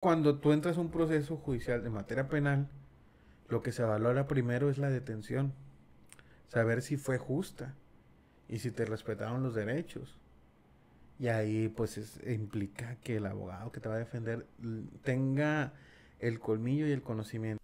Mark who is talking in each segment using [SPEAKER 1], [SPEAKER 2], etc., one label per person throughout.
[SPEAKER 1] cuando tú entras a un proceso judicial de materia penal, lo que se valora primero es la detención, saber si fue justa y si te respetaron los derechos. Y ahí pues implica que el abogado que te va a defender tenga el colmillo y el conocimiento.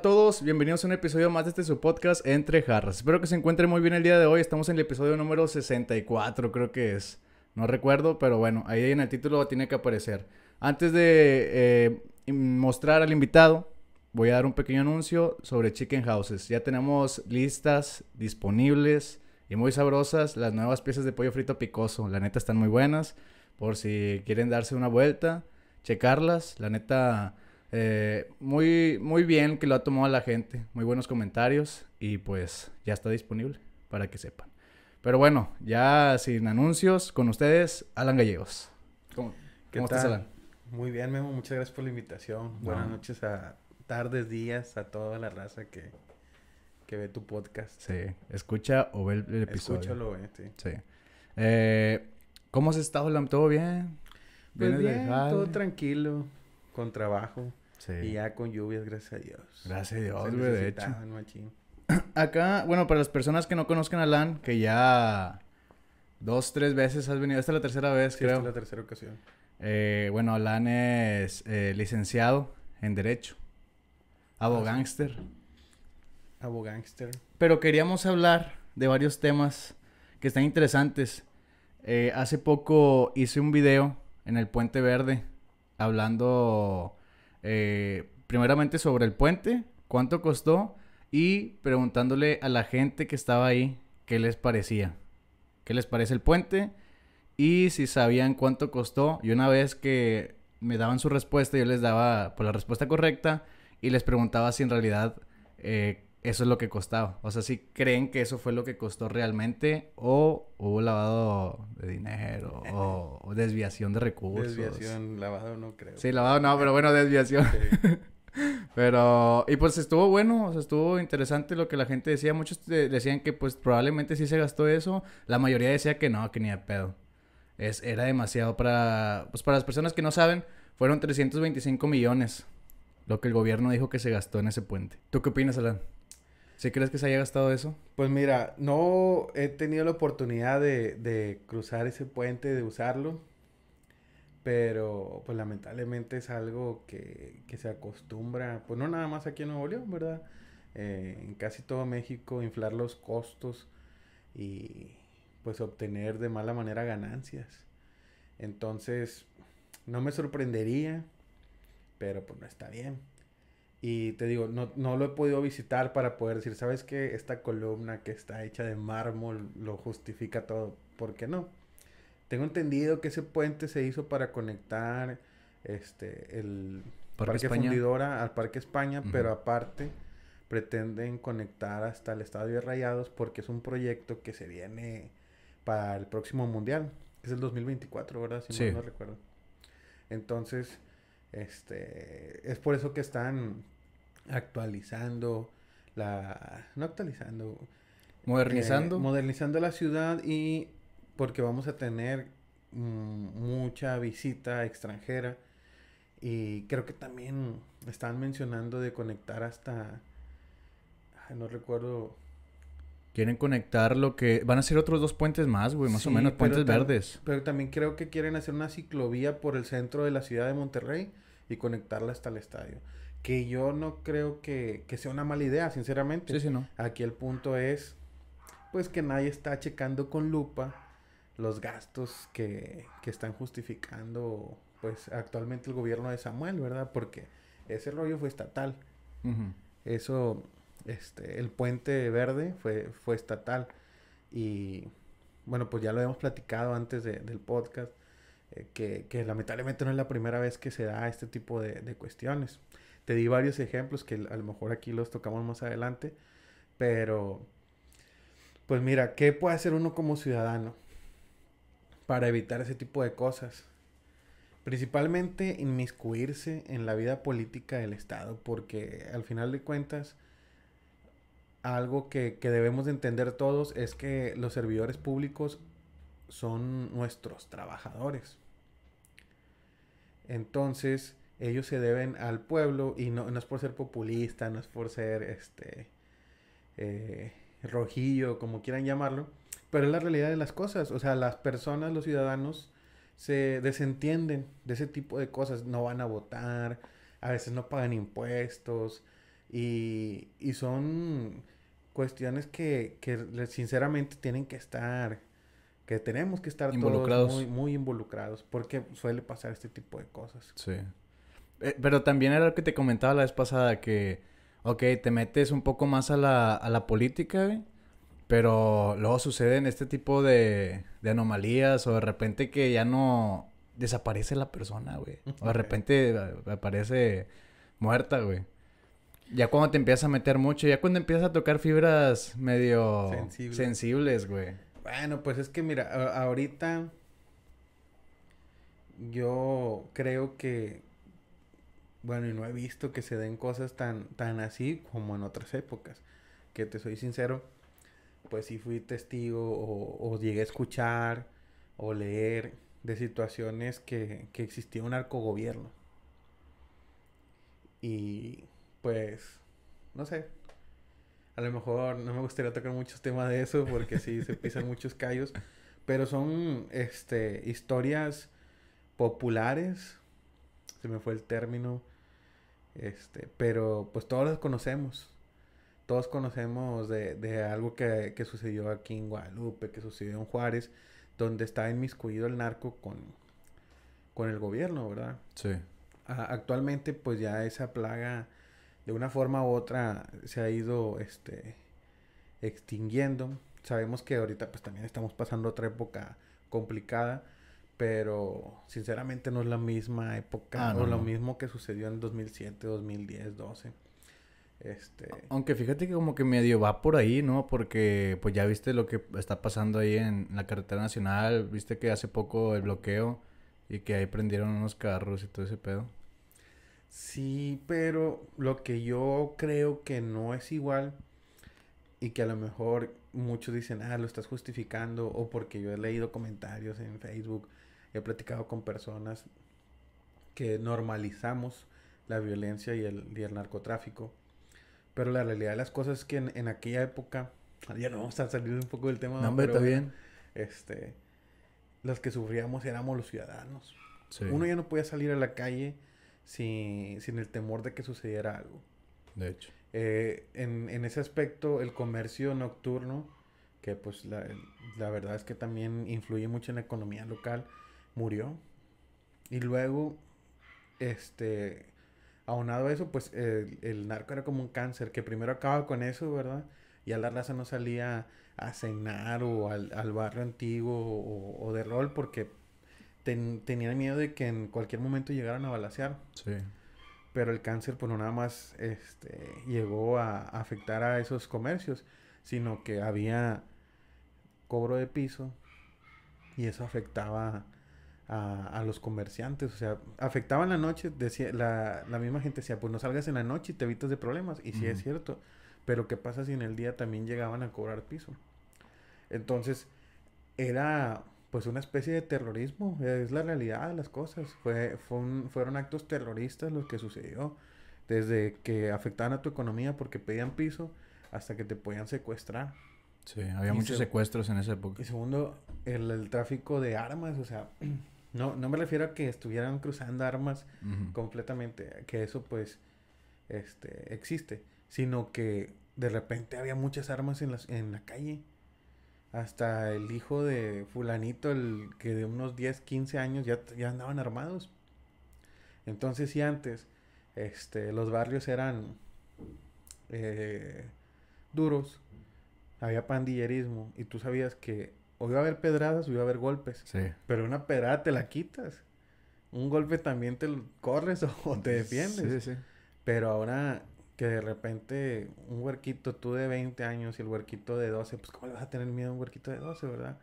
[SPEAKER 2] a todos, bienvenidos a un episodio más de este su podcast Entre Jarras. Espero que se encuentren muy bien el día de hoy. Estamos en el episodio número 64, creo que es. No recuerdo, pero bueno, ahí en el título tiene que aparecer. Antes de eh, mostrar al invitado, voy a dar un pequeño anuncio sobre Chicken Houses. Ya tenemos listas disponibles y muy sabrosas las nuevas piezas de pollo frito picoso. La neta están muy buenas, por si quieren darse una vuelta, checarlas. La neta eh, muy, muy bien que lo ha tomado la gente, muy buenos comentarios y pues ya está disponible para que sepan. Pero bueno, ya sin anuncios, con ustedes, Alan Gallegos.
[SPEAKER 1] ¿Cómo, estás, Alan? Muy bien, Memo, muchas gracias por la invitación. Buenas noches a tardes, días, a toda la raza que, que ve tu podcast. Sí,
[SPEAKER 2] escucha o ve el, episodio. Escúchalo, eh, sí. sí. Eh, ¿Cómo has estado, Alan? ¿Todo bien? Pues bien, todo
[SPEAKER 1] tranquilo, con trabajo. Y ya con lluvias, gracias a Dios. Gracias a Dios, de hecho. Acá, bueno,
[SPEAKER 2] para las personas que no conozcan a Alan, que ya dos, tres veces has venido, esta es la tercera vez, creo. Esta es la
[SPEAKER 1] tercera ocasión.
[SPEAKER 2] Eh, bueno, Alan es eh, licenciado en Derecho, Abogángster.
[SPEAKER 1] Ah, Abogángster.
[SPEAKER 2] Pero queríamos hablar de varios temas que están interesantes. Eh, hace poco hice un video en el Puente Verde hablando eh, primeramente sobre el puente, cuánto costó y preguntándole a la gente que estaba ahí qué les parecía. ¿Qué les parece el puente? Y si sabían cuánto costó. Y una vez que me daban su respuesta, yo les daba por pues, la respuesta correcta y les preguntaba si en realidad eh, eso es lo que costaba. O sea, si creen que eso fue lo que costó realmente o hubo lavado de dinero o, desviación de recursos. Desviación,
[SPEAKER 1] lavado no creo. Sí, lavado no, pero bueno, desviación.
[SPEAKER 2] pero, y pues estuvo bueno, o sea, estuvo interesante lo que la gente decía. Muchos decían que pues probablemente sí se gastó eso. La mayoría decía que no, que ni de pedo. Es, era demasiado para, pues para las personas que no saben, fueron 325 millones lo que el gobierno dijo que se gastó en ese puente. ¿Tú qué opinas, Alan?
[SPEAKER 1] ¿Sí crees que se haya gastado eso? Pues mira, no he tenido la oportunidad de, cruzar ese puente, de usarlo. Pero, pues lamentablemente es algo que, se acostumbra, pues no nada más aquí en Nuevo León, ¿verdad? Eh, en casi todo México, inflar los costos y pues obtener de mala manera ganancias. Entonces, no me sorprendería, pero pues no está bien. Y te digo, no, lo he podido visitar para poder decir, ¿sabes qué? Esta columna que está hecha de mármol lo justifica todo. ¿Por qué no? Tengo entendido que ese puente se hizo para conectar este, el Parque, Fundidora al Parque España, pero aparte pretenden conectar hasta el Estadio de Rayados porque es un proyecto que se viene para el próximo Mundial. Es el 2024, ¿verdad? Si sí. no recuerdo. Entonces, este, es por eso que están actualizando la... No actualizando. Modernizando. Eh, modernizando la ciudad y porque vamos a tener mm, mucha visita extranjera. Y creo que también están mencionando de conectar hasta... No recuerdo
[SPEAKER 2] Quieren conectar lo que... Van a ser otros dos puentes más, güey, más o menos, puentes verdes.
[SPEAKER 1] Pero también creo que quieren hacer una ciclovía por el centro de la ciudad de Monterrey y conectarla hasta el estadio. Que yo no creo que, sea una mala idea, sinceramente. Sí, sí, no. Aquí el punto es, pues que nadie está checando con lupa los gastos que, están justificando, pues actualmente el gobierno de Samuel, ¿verdad? Porque ese rollo fue estatal. Eso este, el puente verde fue, estatal. Y bueno, pues ya lo hemos platicado antes del podcast, eh, que, lamentablemente no es la primera vez que se da este tipo de, de, cuestiones. Te di varios ejemplos que a lo mejor aquí los tocamos más adelante, pero pues mira, ¿qué puede hacer uno como ciudadano para evitar ese tipo de cosas? Principalmente inmiscuirse en la vida política del Estado, porque al final de cuentas, algo que, debemos de entender todos es que los servidores públicos son nuestros trabajadores. Entonces, ellos se deben al pueblo y no, es por ser populista, no es por ser este eh, rojillo, como quieran llamarlo, pero es la realidad de las cosas. O sea, las personas, los ciudadanos, se desentienden de ese tipo de cosas. No van a votar, a veces no pagan impuestos, y, y son cuestiones que, sinceramente tienen que estar, que tenemos que estar todos muy, involucrados, porque suele pasar este tipo de cosas. Sí.
[SPEAKER 2] Eh, pero también era lo que te comentaba la vez pasada, que, ok, te metes un poco más a la, a la política, pero luego suceden este tipo de, de anomalías o de repente que ya no desaparece la persona, güey. O de repente eh, aparece muerta, güey. Ya cuando te empiezas a meter mucho, ya cuando empiezas a tocar fibras medio
[SPEAKER 1] sensibles, güey. Bueno, pues es que mira, ahorita yo creo que bueno, y no he visto que se den cosas tan tan así como en otras épocas. Que te soy sincero, pues sí fui testigo o, llegué a escuchar o leer de situaciones que, que existía un arco gobierno... Y pues, no sé. A lo mejor no me gustaría tocar muchos temas de eso porque sí se pisan muchos callos. Pero son este, historias populares. Se me fue el término. Este, pero pues todos las conocemos. Todos conocemos de, de algo que, que, sucedió aquí en Guadalupe, que sucedió en Juárez, donde está inmiscuido el narco con, con el gobierno, ¿verdad? Sí. actualmente pues ya esa plaga de una forma u otra se ha ido este, extinguiendo. Sabemos que ahorita pues también estamos pasando otra época complicada, pero sinceramente no es la misma época, ah, O no, lo mismo que sucedió en 2007, 2010, 12. Este...
[SPEAKER 2] Aunque fíjate que como que medio va por ahí, ¿no? Porque pues ya viste lo que está pasando ahí en la carretera nacional, viste que hace poco el bloqueo y que ahí prendieron unos carros y todo ese pedo.
[SPEAKER 1] Sí, pero lo que yo creo que no es igual y que a lo mejor muchos dicen, ah, lo estás justificando o porque yo he leído comentarios en Facebook, he platicado con personas que normalizamos la violencia y el, narcotráfico. Pero la realidad de las cosas es que en, aquella época, ya no vamos a salir un poco del tema. Este, los que sufríamos éramos los ciudadanos. Uno ya no podía salir a la calle sin, el temor de que sucediera algo. De hecho. Eh, en, ese aspecto, el comercio nocturno, que pues la, verdad es que también influye mucho en la economía local, murió. Y luego, este, aunado a eso, pues el, narco era como un cáncer, que primero acaba con eso, ¿verdad? Ya la raza no salía a cenar o al, barrio antiguo o, o de rol porque tenían miedo de que en cualquier momento llegaran a balasear. Pero el cáncer, pues no nada más este, llegó a afectar a esos comercios, sino que había cobro de piso y eso afectaba a, los comerciantes. O sea, afectaba en la noche. Decía, la, misma gente decía, pues no salgas en la noche y te evitas de problemas. Y sí es cierto. Pero ¿qué pasa si en el día también llegaban a cobrar piso? Entonces, era pues una especie de terrorismo, eh, es la realidad de las cosas. Fue, fueron actos terroristas los que sucedió, desde que afectaban a tu economía porque pedían piso hasta que te podían secuestrar. Sí, había muchos secuestros en esa época. Y segundo, el, tráfico de armas, o sea, no, no me refiero a que estuvieran cruzando armas completamente, que eso pues este, existe, sino que de repente había muchas armas en, las, en la calle hasta el hijo de fulanito, el que de unos 10, 15 años ya, andaban armados. Entonces, si antes este, los barrios eran eh, duros, había pandillerismo y tú sabías que o iba a haber pedradas o iba a haber golpes. Pero una pedrada te la quitas. Un golpe también te corres o, te defiendes. Pero ahora que de repente un huerquito, tú de 20 años y el huerquito de 12, pues ¿cómo le vas a tener miedo a un huerquito de 12, verdad?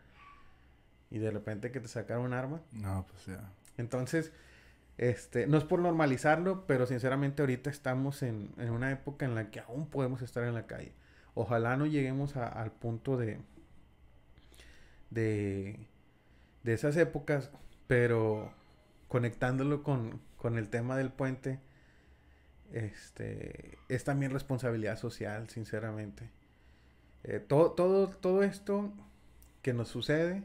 [SPEAKER 1] Y de repente que te sacaron un arma. No, pues ya. Entonces, este, no es por normalizarlo, pero sinceramente ahorita estamos en, una época en la que aún podemos estar en la calle. Ojalá no lleguemos al punto de, de, de esas épocas, pero conectándolo con, con el tema del puente, este, es también responsabilidad social, sinceramente. Eh, todo, todo, todo esto que nos sucede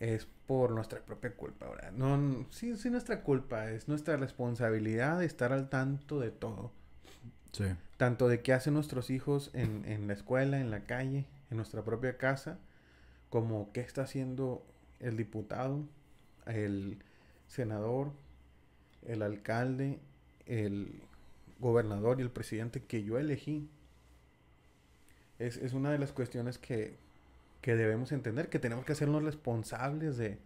[SPEAKER 1] es por nuestra propia culpa, ¿verdad? No, sí, sí, nuestra culpa, es nuestra responsabilidad estar al tanto de todo. Tanto de qué hacen nuestros hijos en, en la escuela, en la calle, en nuestra propia casa, como qué está haciendo el diputado, el senador, el alcalde, el gobernador y el presidente que yo elegí. Es, es una de las cuestiones que, que, debemos entender, que tenemos que hacernos responsables de,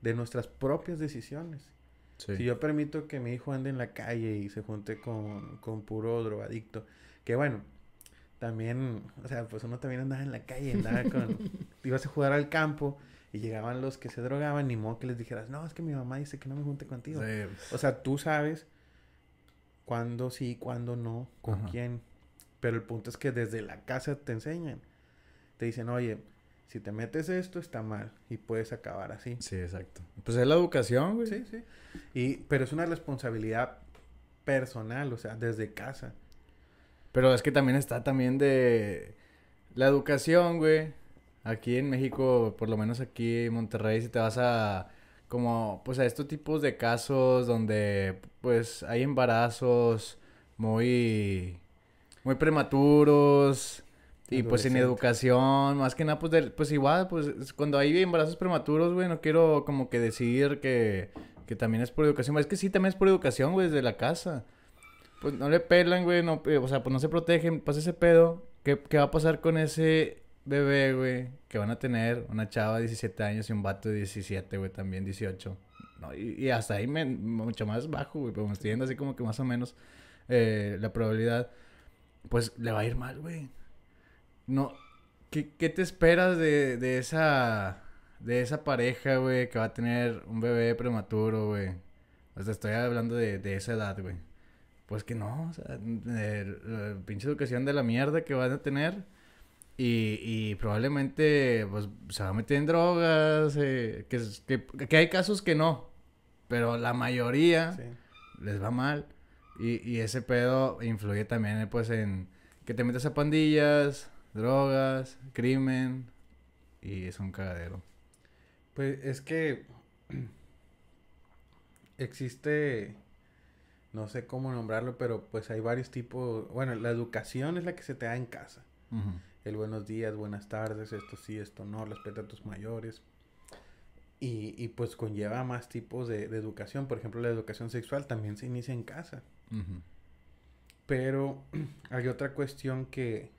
[SPEAKER 1] de nuestras propias decisiones. Si yo permito que mi hijo ande en la calle y se junte con, con puro drogadicto, que bueno, también, o sea, pues uno también andaba en la calle, andaba con, ibas a jugar al campo y llegaban los que se drogaban, ni modo que les dijeras, no, es que mi mamá dice que no me junte contigo. O sea, tú sabes cuándo sí, cuándo no, con quién. Pero el punto es que desde la casa te enseñan. Te dicen, oye, si te metes esto está mal y puedes acabar así. Sí, exacto. Pues es la educación, güey. Sí, sí. Y, pero es una responsabilidad personal, o sea, desde casa.
[SPEAKER 2] Pero es que también está también de la educación, güey. Aquí en México, por lo menos aquí en Monterrey, si te vas a como pues a estos tipos de casos donde pues hay embarazos muy, muy prematuros y pues en educación, más que nada pues, pues igual pues cuando hay embarazos prematuros, güey, no quiero como que decir que, que también es por educación, es que sí también es por educación, güey, desde la casa. Pues no le pelan, güey, no, eh, o sea, pues no se protegen, pasa ese pedo. ¿Qué, ¿Qué va a pasar con ese bebé, güey, que van a tener una chava de 17 años y un vato de 17, güey, también 18. y, hasta ahí me, mucho más bajo, güey, pero me estoy yendo así como que más o menos eh, la probabilidad, pues le va a ir mal, güey. No, ¿qué, te esperas de, de, esa, de esa pareja, güey, que va a tener un bebé prematuro, güey? O sea, estoy hablando de, esa edad, güey. Pues que no, o sea, la pinche educación de la mierda que van a tener y, y, probablemente pues, se va a meter en drogas, eh, que, hay casos que no, pero la mayoría les va mal. Y, y, ese pedo influye también pues en que te metas a pandillas, drogas, crimen, y es un cagadero.
[SPEAKER 1] Pues es que existe, no sé cómo nombrarlo, pero pues hay varios tipos, bueno, la educación es la que se te da en casa el buenos días, buenas tardes, esto sí, esto no, respeta a tus mayores. Y, pues conlleva más tipos de, educación. Por ejemplo, la educación sexual también se inicia en casa. Pero hay otra cuestión que,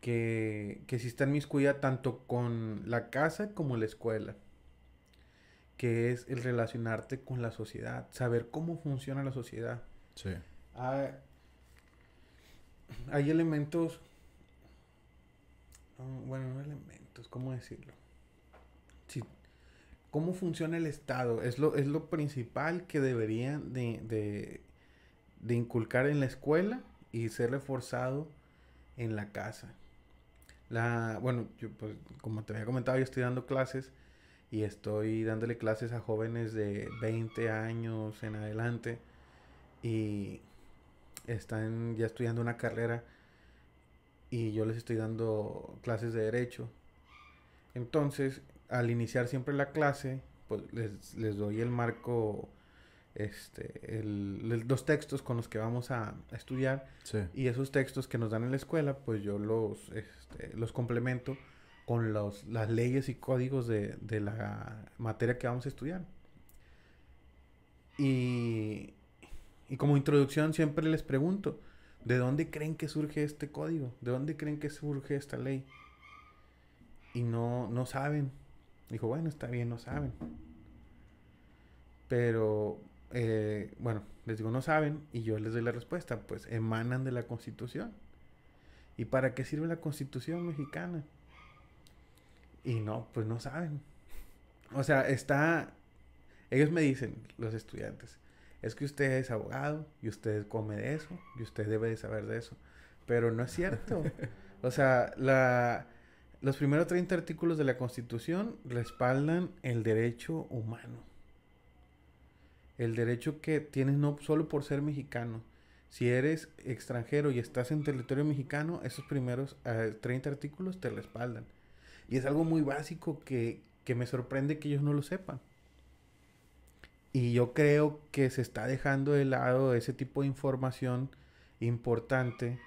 [SPEAKER 1] que, que sí está inmiscuida tanto con la casa como la escuela. Que es el relacionarte con la sociedad, saber cómo funciona la sociedad. Sí. Ah, hay elementos bueno, no elementos, ¿cómo decirlo? Sí ¿Cómo funciona el Estado? Es lo, es lo principal que deberían de, de, de inculcar en la escuela y ser reforzado en la casa. La, bueno, yo, pues, como te había comentado, yo estoy dando clases y estoy dándole clases a jóvenes de 20 años en adelante y están ya estudiando una carrera y yo les estoy dando clases de derecho. Entonces, al iniciar siempre la clase, pues les, doy el marco, este, los textos con los que vamos a, estudiar. Y esos textos que nos dan en la escuela, pues yo los, este, los complemento con las leyes y códigos de, la materia que vamos a estudiar. y como introducción siempre les pregunto, ¿De dónde creen que surge este código? ¿De dónde creen que surge esta ley? Y no, no saben. Dijo, bueno, está bien, no saben. Pero, eh, bueno, les digo, no saben y yo les doy la respuesta. Pues emanan de la Constitución. ¿Y para qué sirve la Constitución mexicana? Y no, pues no saben. O sea, está... Ellos me dicen, los estudiantes, es que usted es abogado y usted come de eso y usted debe de saber de eso. Pero no es cierto. o sea, la, los primeros 30 artículos de la Constitución respaldan el derecho humano. El derecho que tienes no solo por ser mexicano. Si eres extranjero y estás en territorio mexicano, esos primeros 30 eh, artículos te respaldan. Y es algo muy básico que me sorprende que ellos no lo sepan. Y yo creo que se está dejando de lado ese tipo de información importante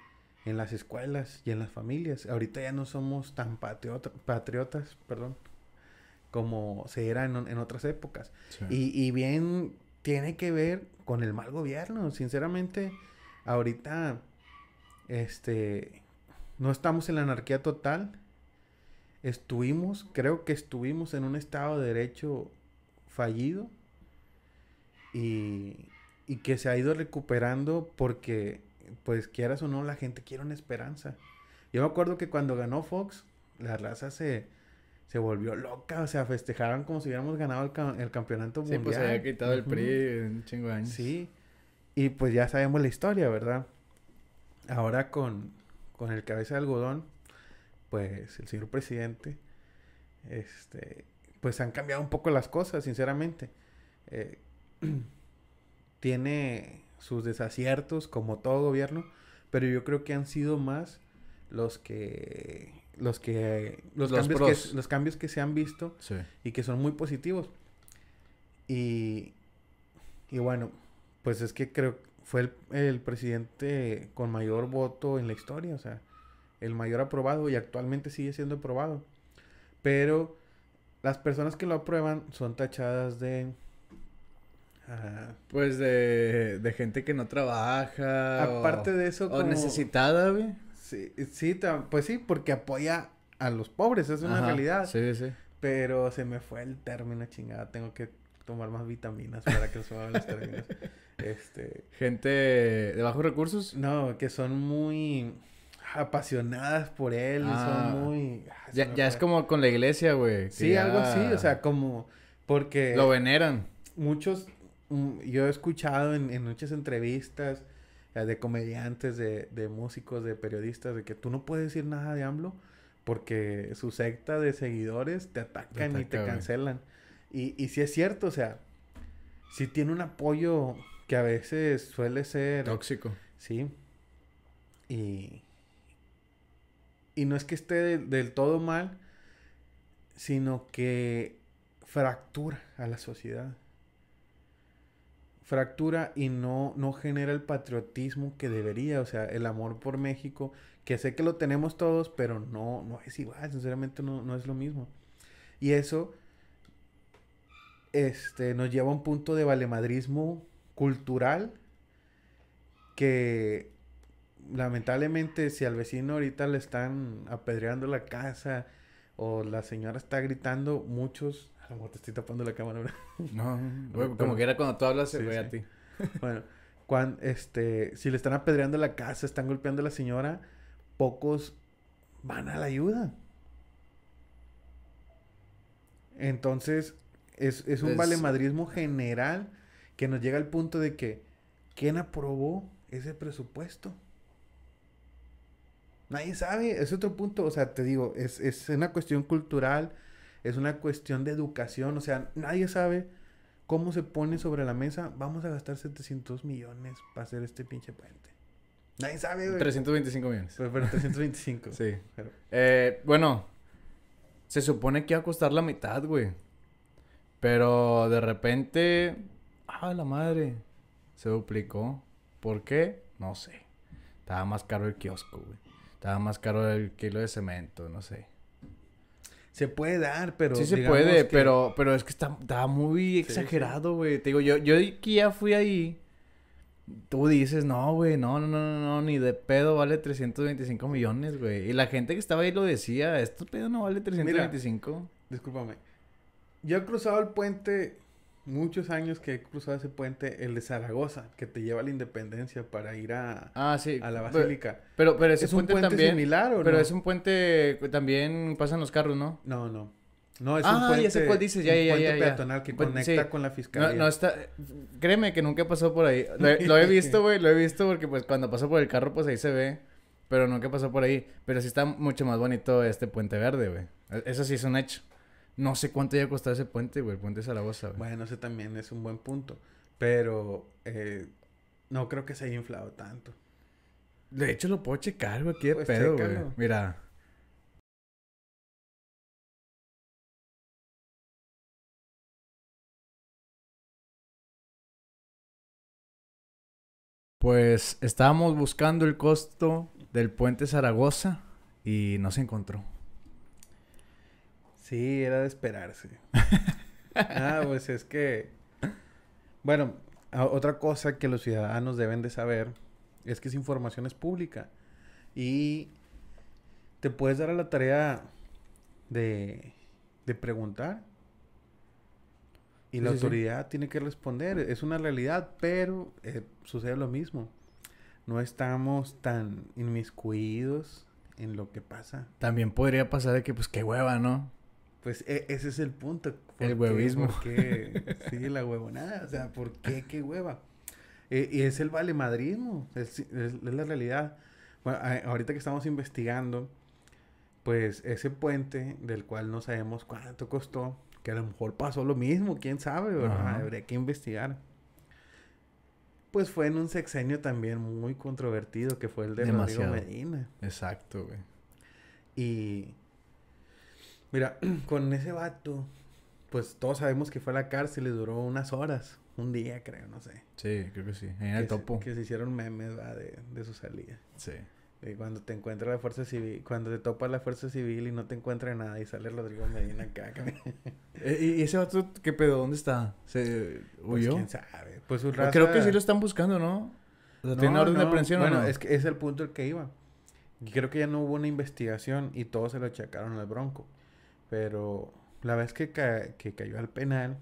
[SPEAKER 1] en las escuelas y en las familias. Ahorita ya no somos tan patriotas, perdón, como se era en, otras épocas. Y, y, bien tiene que ver con el mal gobierno. Sinceramente, ahorita este, no estamos en la anarquía total. Estuvimos, creo que estuvimos en un estado de derecho fallido y, y que se ha ido recuperando porque, pues quieras o no, la gente quiere una esperanza. Yo me acuerdo que cuando ganó Fox, la raza se, se volvió loca, o sea, festejaron como si hubiéramos ganado el, campeonato mundial. Sí, pues se había quitado el PRI un chingo de años. Sí, y pues ya sabemos la historia, ¿verdad? Ahora con, con el cabeza de algodón, pues el señor presidente, este, pues han cambiado un poco las cosas, sinceramente. Eh, tiene sus desaciertos como todo gobierno, pero yo creo que han sido más los que los que los, cambios que se han visto y que son muy positivos. Y y bueno, pues es que creo que fue el, el, presidente con mayor voto en la historia, o sea, el mayor aprobado y actualmente sigue siendo aprobado. Pero las personas que lo aprueban son tachadas de Ajá.
[SPEAKER 2] Pues de, de
[SPEAKER 1] gente que no trabaja. Aparte de eso. Como... necesitada, güey. Sí, sí, pues sí, porque apoya a los pobres, es una realidad. Sí, sí. Pero se me fue el término, chingada. Tengo que tomar más vitaminas para que se los Este. Gente de bajos recursos. No, que son muy apasionadas por él. son ah. muy. Ah, ya, es como con la iglesia, güey. Sí, algo así. O sea, como. Porque. Lo veneran. Muchos yo he escuchado en, muchas entrevistas eh, de comediantes, de, músicos, de periodistas, de que tú no puedes decir nada de AMLO porque su secta de seguidores te atacan y te cancelan. Y, y, si es cierto, o sea, si tiene un apoyo que a veces suele ser... Tóxico. Sí. Y... Y no es que esté del todo mal, sino que fractura a la sociedad fractura y no, no genera el patriotismo que debería, o sea, el amor por México, que sé que lo tenemos todos, pero no, no es igual, sinceramente no, no es lo mismo. Y eso este, nos lleva a un punto de valemadrismo cultural que lamentablemente si al vecino ahorita le están apedreando la casa o la señora está gritando, muchos te estoy tapando la cámara, No, como que era cuando tú
[SPEAKER 2] hablas, se ve a ti.
[SPEAKER 1] Bueno, cuando, este, si le están apedreando la casa, están golpeando a la señora, pocos van a la ayuda. Entonces, es, un valemadrismo general que nos llega al punto de que, ¿quién aprobó ese presupuesto? Nadie sabe, es otro punto, o sea, te digo, es, es una cuestión cultural, es una cuestión de educación, o sea, nadie sabe cómo se pone sobre la mesa, vamos a gastar 700 millones para hacer este pinche puente. Nadie
[SPEAKER 2] sabe, güey. 325 millones. Pero, 325. sí. Eh, bueno, se supone que iba a costar la mitad, güey. Pero de repente, ah, la madre, se duplicó. ¿Por qué? No sé. Estaba más caro el kiosco, güey. Estaba más caro el kilo de cemento, no sé se puede dar, pero. Sí, se puede, pero, pero es que está, muy exagerado, güey. Te digo, yo, yo que ya fui ahí. Tú dices, no, güey, no, no, no, no, ni de pedo vale 325 millones, güey. Y la gente que estaba ahí lo decía, esto pedo no vale 325. Mira,
[SPEAKER 1] discúlpame. Yo he cruzado el puente muchos años que he cruzado ese puente, el de Zaragoza, que te lleva a la Independencia para ir a, ah, sí. a la Basílica. Pero, pero, ese ¿Es un puente también, similar ¿o Pero es
[SPEAKER 2] un puente también pasan los carros, ¿no? No, no.
[SPEAKER 1] No, es ah, un puente, ya sé cuál dices, ya, puente peatonal que conecta con la fiscalía. No, no
[SPEAKER 2] está, créeme que nunca pasó por ahí. Lo, he visto, güey, lo he visto porque pues cuando pasó por el carro, pues ahí se ve, pero nunca pasó por ahí. Pero sí está mucho más bonito este puente verde, güey.
[SPEAKER 1] E-, eso sí es un hecho. No sé cuánto haya costado ese puente, güey, el puente Zaragoza, Bueno, ese también es un buen punto. Pero eh, no creo que se haya inflado tanto. De hecho, lo puedo checar, güey, aquí de pues pedo, güey. Mira.
[SPEAKER 2] Pues estábamos buscando el costo del puente Zaragoza y no se encontró.
[SPEAKER 1] Sí, era de esperarse. ah, pues es que... Bueno, otra cosa que los ciudadanos deben de saber es que esa información es pública. Y te puedes dar a la tarea de, preguntar. Y la autoridad tiene que responder. Es una realidad, pero eh, sucede lo mismo. No estamos tan inmiscuidos en lo que pasa.
[SPEAKER 2] También podría pasar de que, pues, qué
[SPEAKER 1] hueva, ¿no? Pues e, ese es el punto. El huevismo. que sí, la huevonada. O sea, ¿por qué qué hueva? Eh, y es el valemadrismo. Es, es, la realidad. Bueno, ahorita que estamos investigando, pues ese puente del cual no sabemos cuánto costó, que a lo mejor pasó lo mismo, quién sabe, ¿verdad? Habría que investigar. Pues fue en un sexenio también muy controvertido, que fue el de Demasiado. Medina.
[SPEAKER 2] Exacto, güey. Y
[SPEAKER 1] Mira, con ese vato, pues todos sabemos que fue a la cárcel y duró unas horas. Un día, creo, no sé. Sí, creo que sí. En el topo. Se, que se hicieron memes, De, su salida. Sí. De cuando te encuentra la fuerza civil, cuando te topa la fuerza civil y no te encuentra nada y sale Rodrigo Medina acá.
[SPEAKER 2] Eh, ¿Y ese vato qué pedo? ¿Dónde está? ¿Se pues, huyó? Pues quién sabe. Pues su ah, raza... Creo que sí lo están buscando, ¿no? tiene orden de aprehensión o no? es
[SPEAKER 1] que es el punto al que iba. Y creo que ya no hubo una investigación y todos se lo achacaron al Bronco. Pero la vez que, cayó al penal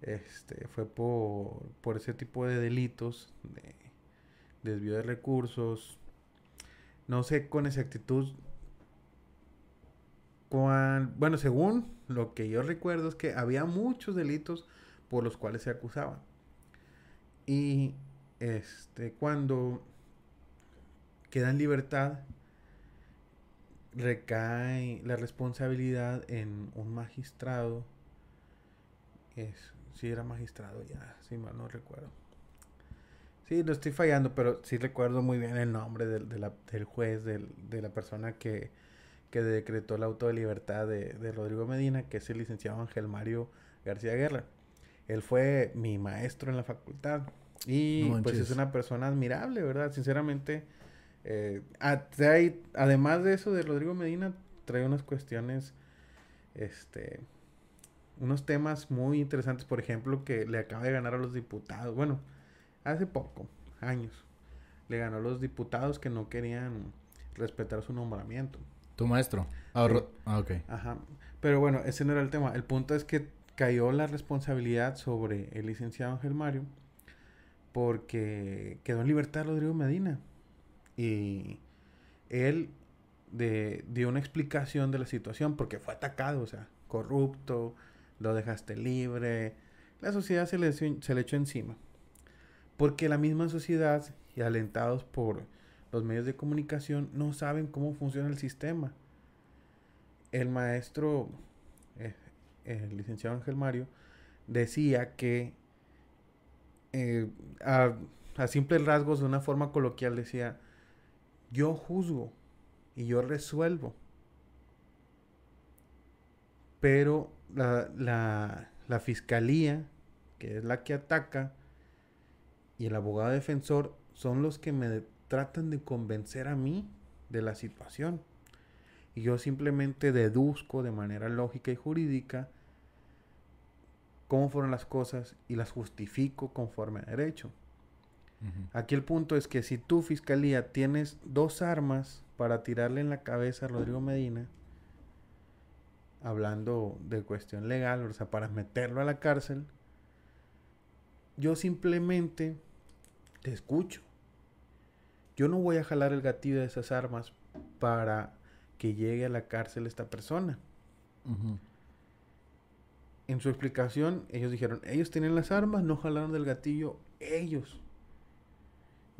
[SPEAKER 1] este, fue por, por ese tipo de delitos, de desvío de recursos. No sé con exactitud cuál... Bueno, según lo que yo recuerdo es que había muchos delitos por los cuales se acusaban. Y este, cuando queda en libertad, recae la responsabilidad en un magistrado. Es, si era magistrado ya, si mal no recuerdo. Sí, lo estoy fallando, pero sí recuerdo muy bien el nombre del, juez, del, de la persona que, que, decretó el auto de libertad de, Rodrigo Medina, que es el licenciado Ángel Mario García Guerra. Él fue mi maestro en la facultad y pues es una persona admirable, ¿verdad? Sinceramente, eh, ah, además de eso de Rodrigo Medina, trae unas cuestiones, este, unos temas muy interesantes, por ejemplo, que le acaba de ganar a los diputados, bueno, hace poco, años, le ganó a los diputados que no querían respetar su nombramiento. Tu
[SPEAKER 2] maestro. Ah, ah ok.
[SPEAKER 1] Ajá. Pero bueno, ese no era el tema. El punto es que cayó la responsabilidad sobre el licenciado Ángel Mario porque quedó en libertad Rodrigo Medina. Y él dio una explicación de la situación porque fue atacado, o sea, corrupto, lo dejaste libre. La sociedad se le, se le echó encima. Porque la misma sociedad, y alentados por los medios de comunicación, no saben cómo funciona el sistema. El maestro, eh, el licenciado Ángel Mario, decía que eh, a, a simples rasgos, de una forma coloquial, decía, yo juzgo y yo resuelvo. Pero la, la, fiscalía, que es la que ataca, y el abogado defensor son los que me tratan de convencer a mí de la situación. Y yo simplemente deduzco de manera lógica y jurídica cómo fueron las cosas y las justifico conforme a derecho. Aquí el punto es que si tú, fiscalía, tienes dos armas para tirarle en la cabeza a Rodrigo Medina, hablando de cuestión legal, o sea, para meterlo a la cárcel, yo simplemente te escucho. Yo no voy a jalar el gatillo de esas armas para que llegue a la cárcel esta persona. En su explicación, ellos dijeron, ellos tienen las armas, no jalaron del gatillo ellos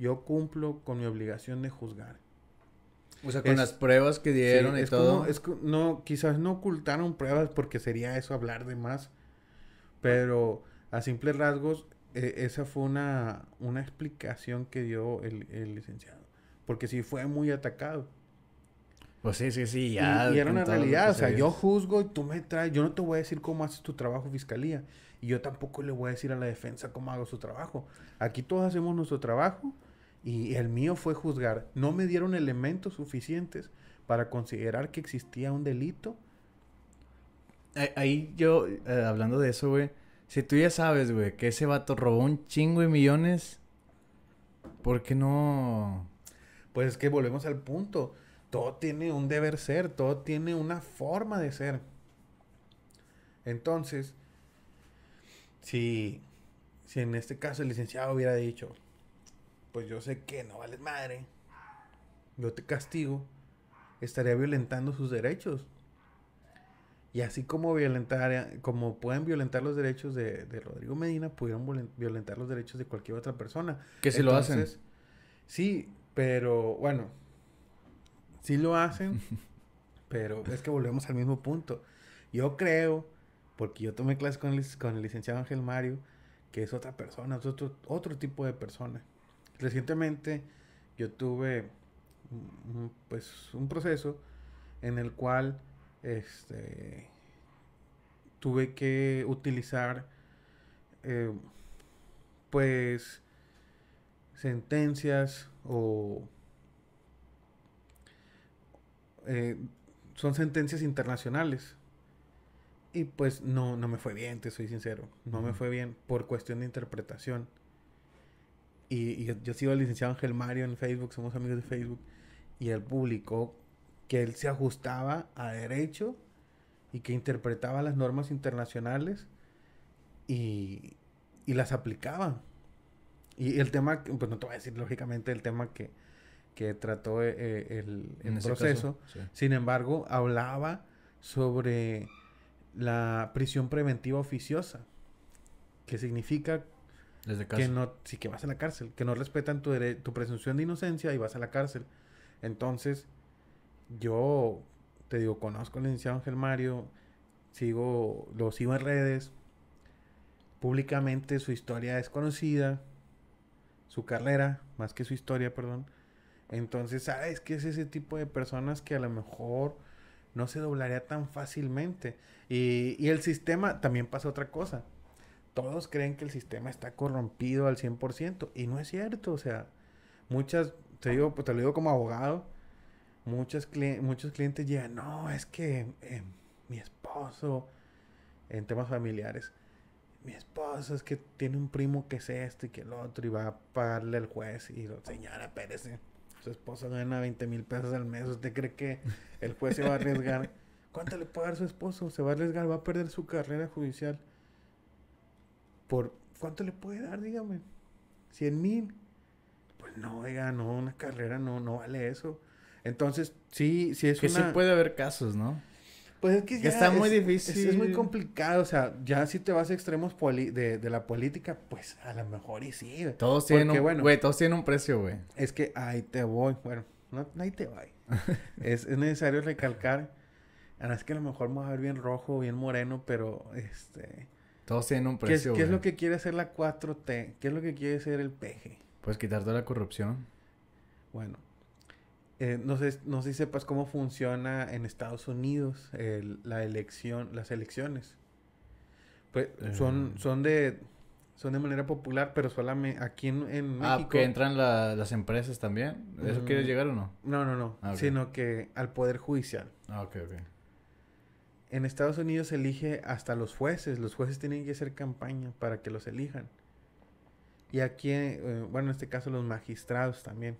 [SPEAKER 1] yo cumplo con mi obligación de juzgar. O sea, con las pruebas que dieron y todo. no, quizás no ocultaron pruebas porque sería eso hablar de más. Pero a simples rasgos, e, esa fue una, explicación que dio el, licenciado. Porque sí fue muy atacado. Pues sí, sí, sí, ya. Y, y era una realidad. O sea, yo juzgo y tú me traes. Yo no te voy a decir cómo haces tu trabajo, fiscalía. Y yo tampoco le voy a decir a la defensa cómo hago su trabajo. Aquí todos hacemos nuestro trabajo y el mío fue juzgar. No me dieron elementos suficientes para considerar que existía un delito. Ahí yo, eh, hablando de eso, güey, si tú ya sabes, güey, que
[SPEAKER 2] ese vato robó un chingo de millones, ¿por qué no?
[SPEAKER 1] Pues es que volvemos al punto. Todo tiene un deber ser, todo tiene una forma de ser. Entonces, si, si en este caso el licenciado hubiera dicho, pues yo sé que no vales madre, yo te castigo, estaría violentando sus derechos. Y así como violentar, como pueden violentar los derechos de, Rodrigo Medina, pudieron violentar los derechos de cualquier otra persona. Que si lo hacen. Sí, pero bueno, sí lo hacen, pero es que volvemos al mismo punto. Yo creo, porque yo tomé clases con el, con el licenciado Ángel Mario, que es otra persona, es otro tipo de persona. Recientemente yo tuve pues un proceso en el cual este, tuve que utilizar eh, pues sentencias o eh, son sentencias internacionales y pues no no me fue bien te soy sincero no me fue bien por cuestión de interpretación y, yo, sigo al licenciado Ángel Mario en Facebook, somos amigos de Facebook. Y él publicó que él se ajustaba a derecho y que interpretaba las normas internacionales y, y las aplicaba. Y el tema, pues no te voy a decir lógicamente el tema que, que trató eh, eh, el, proceso. Sin embargo, hablaba sobre la prisión preventiva oficiosa, que significa que no, sí, que vas a la cárcel. Que no respetan tu, tu presunción de inocencia y vas a la cárcel. Entonces, yo te digo, conozco al licenciado Ángel Mario, sigo, lo sigo en redes, públicamente su historia es conocida, su carrera, más que su historia, perdón. Entonces, ¿sabes que es ese tipo de personas que a lo mejor no se doblaría tan fácilmente? y el sistema, también pasa otra cosa todos creen que el sistema está corrompido al 100% y no es cierto, o sea, muchas, te digo, pues, lo digo como abogado, muchas muchos clientes llegan, no, es que eh, mi esposo, en temas familiares, mi esposo es que tiene un primo que es esto y que el otro y va a pagarle al juez y señora Pérez, eh, su esposo gana 20 mil pesos al mes, ¿usted cree que el juez se va a arriesgar? ¿Cuánto le puede dar su esposo? Se va a arriesgar, va a perder su carrera judicial por ¿cuánto le puede dar? Dígame, ¿Cien mil. Pues no, oiga, no, una carrera no, no vale eso. Entonces, sí, sí es que sí puede haber casos, ¿no? Pues es que ya está muy difícil. Es, es, muy complicado, o sea, ya si te vas a extremos de, de, la política, pues a lo mejor y sí. Todos tienen Porque, un, bueno, güey, todos tienen un precio, güey. Es que ahí te voy, bueno, no, ahí te voy. es, necesario recalcar, es que a lo mejor va a ver bien rojo, bien moreno, pero este todos tienen un precio. ¿Qué, es lo que quiere hacer la 4T? ¿Qué es lo que quiere hacer el PG?
[SPEAKER 2] Pues quitar toda la corrupción.
[SPEAKER 1] Bueno, eh, no, sé, no sé si sepas cómo funciona en Estados Unidos la elección, las elecciones. Pues eh. son, son de son de manera popular, pero solamente aquí en, ah, México. Ah, que entran
[SPEAKER 2] las empresas también. ¿Eso quiere mm, quieres llegar o no? No, no, no. Ah, sino
[SPEAKER 1] que al Poder Judicial. Ah, ok, ok en Estados Unidos se elige hasta los jueces. Los jueces tienen que hacer campaña para que los elijan. Y aquí, eh, bueno, en este caso los magistrados también.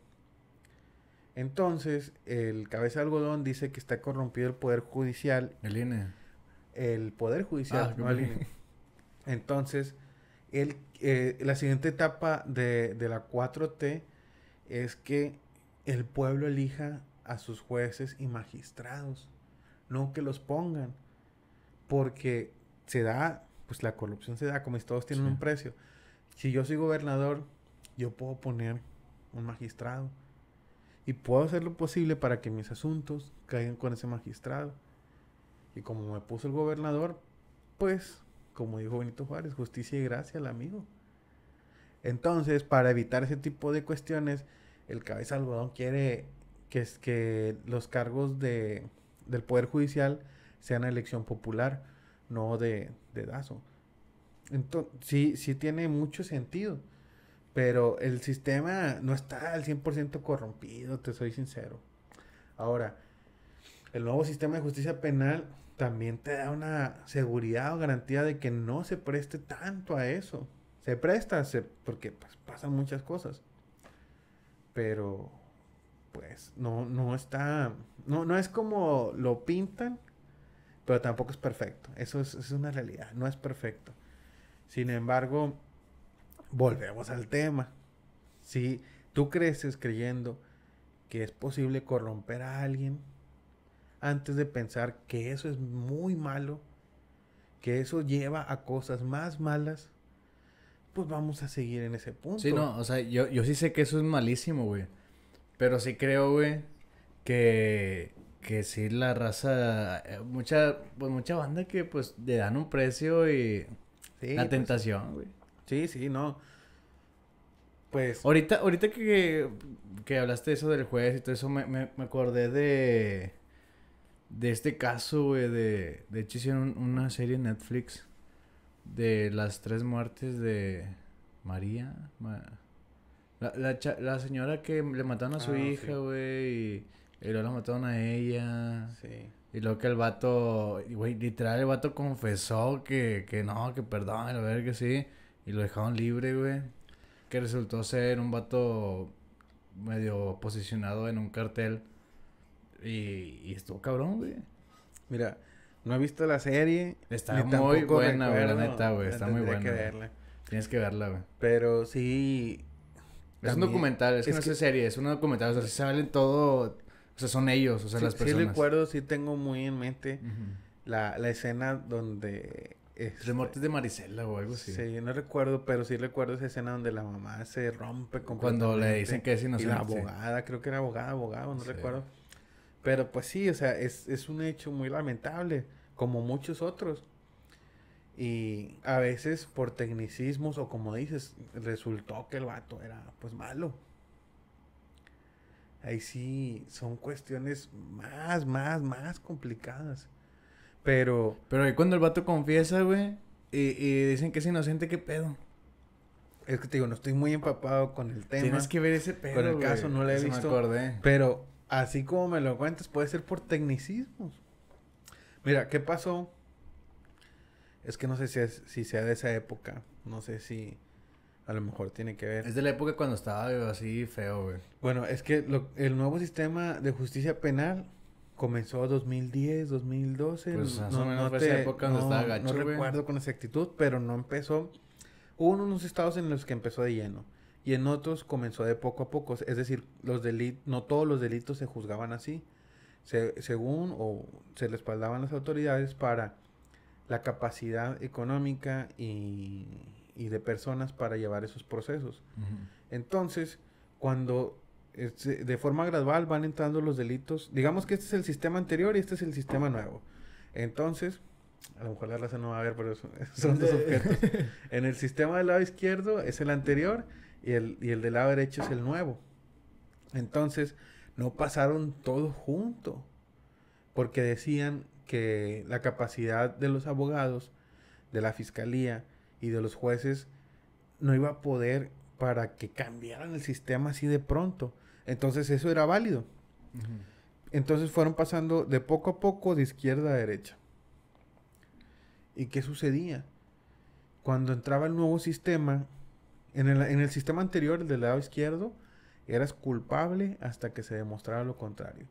[SPEAKER 1] Entonces, el cabeza de algodón dice que está corrompido el poder judicial. El INE. El poder judicial, ah, no el INE. Entonces, el, eh, la siguiente etapa de, de la 4T es que el pueblo elija a sus jueces y magistrados, no que los pongan porque se da, pues la corrupción se da, como si todos tienen un precio. Si yo soy gobernador, yo puedo poner un magistrado y puedo hacer lo posible para que mis asuntos caigan con ese magistrado. Y como me puso el gobernador, pues, como dijo Benito Juárez, justicia y gracia al amigo. Entonces, para evitar ese tipo de cuestiones, el cabeza algodón quiere que, es que los cargos de, del Poder Judicial sea una elección popular, no de, de Dazo. Entonces, sí, sí tiene mucho sentido, pero el sistema no está al 100% corrompido, te soy sincero. Ahora, el nuevo sistema de justicia penal también te da una seguridad o garantía de que no se preste tanto a eso. Se presta, se, porque pues, pasan muchas cosas. Pero, pues, no, no está, no, no es como lo pintan pero tampoco es perfecto. Eso es, una realidad, no es perfecto. Sin embargo,
[SPEAKER 2] volvemos al
[SPEAKER 1] tema. Si tú creces creyendo que es posible corromper a alguien antes de pensar que eso es muy malo, que eso lleva a cosas más malas, pues vamos a seguir en ese punto. Sí, no, o
[SPEAKER 2] sea, yo, yo sí sé que eso es malísimo, güey. Pero sí creo, güey, que que sí la raza eh, mucha pues mucha banda que pues le dan un precio y la pues, tentación güey sí sí no pues ahorita ahorita que, que hablaste eso del juez y todo eso me, me, me acordé de de este caso güey de de hecho hicieron una serie en Netflix de las tres muertes de María la, la, señora que le mataron a su ah, hija güey y y luego la mataron a ella. Sí. Y luego que el vato, güey, literal el vato confesó que, que no, que perdón, a ver que sí. Y lo dejaron libre, güey. Que resultó ser un vato medio posicionado en un cartel. Y, y estuvo cabrón, güey. Mira,
[SPEAKER 1] no he visto la serie.
[SPEAKER 2] Está muy buena, güey, neta, güey. Está muy buena. Que verla. Tienes que verla, güey. Pero sí. Es un documental, es, que no es serie, es un documental. O sea, se salen todo o sea, son ellos, o sea, las personas. Sí, recuerdo,
[SPEAKER 1] sí tengo muy en mente la, escena donde. Es, muertes de Marisela o algo así. Sí, no recuerdo, pero sí recuerdo esa escena donde la mamá se rompe con Cuando le dicen que es inocente. Y la abogada, creo que era abogada, abogado, no recuerdo. Pero pues sí, o sea, es, es un hecho muy lamentable, como muchos otros. Y a veces por tecnicismos o como dices, resultó que el vato era pues malo ahí sí son cuestiones más, más, más complicadas. Pero.
[SPEAKER 2] Pero ahí cuando el vato confiesa, güey, y, dicen que es inocente, ¿qué pedo?
[SPEAKER 1] Es que te digo, no estoy muy empapado con el tema. Tienes que ver ese pedo. Con el caso, no lo he visto. acordé. Pero así como me lo cuentas, puede ser por tecnicismos. Mira, ¿qué pasó? Es que no sé si, si sea de esa época. No sé si a lo mejor tiene que ver. Es
[SPEAKER 2] de la época cuando estaba así feo, güey.
[SPEAKER 1] Bueno, es que el nuevo sistema de justicia penal comenzó 2010, 2012. Pues más no, o no esa época recuerdo con exactitud, pero no empezó. Hubo unos estados en los que empezó de lleno y en otros comenzó de poco a poco. Es decir, los delitos, no todos los delitos se juzgaban así. según o se les respaldaban las autoridades para la capacidad económica y y de personas para llevar esos procesos. Entonces, cuando este, de forma gradual van entrando los delitos, digamos que este es el sistema anterior y este es el sistema nuevo. Entonces, a lo mejor la raza no va a ver, pero son, dos objetos. en el sistema del lado izquierdo es el anterior y el, y el del lado derecho es el nuevo. Entonces, no pasaron todo junto, porque decían que la capacidad de los abogados, de la fiscalía, y de los jueces no iba a poder para que cambiaran el sistema así de pronto. Entonces eso era válido. Entonces fueron pasando de poco a poco de izquierda a derecha. ¿Y qué sucedía? Cuando entraba el nuevo sistema, en el, sistema anterior, el del lado izquierdo, eras culpable hasta que se demostrara lo contrario.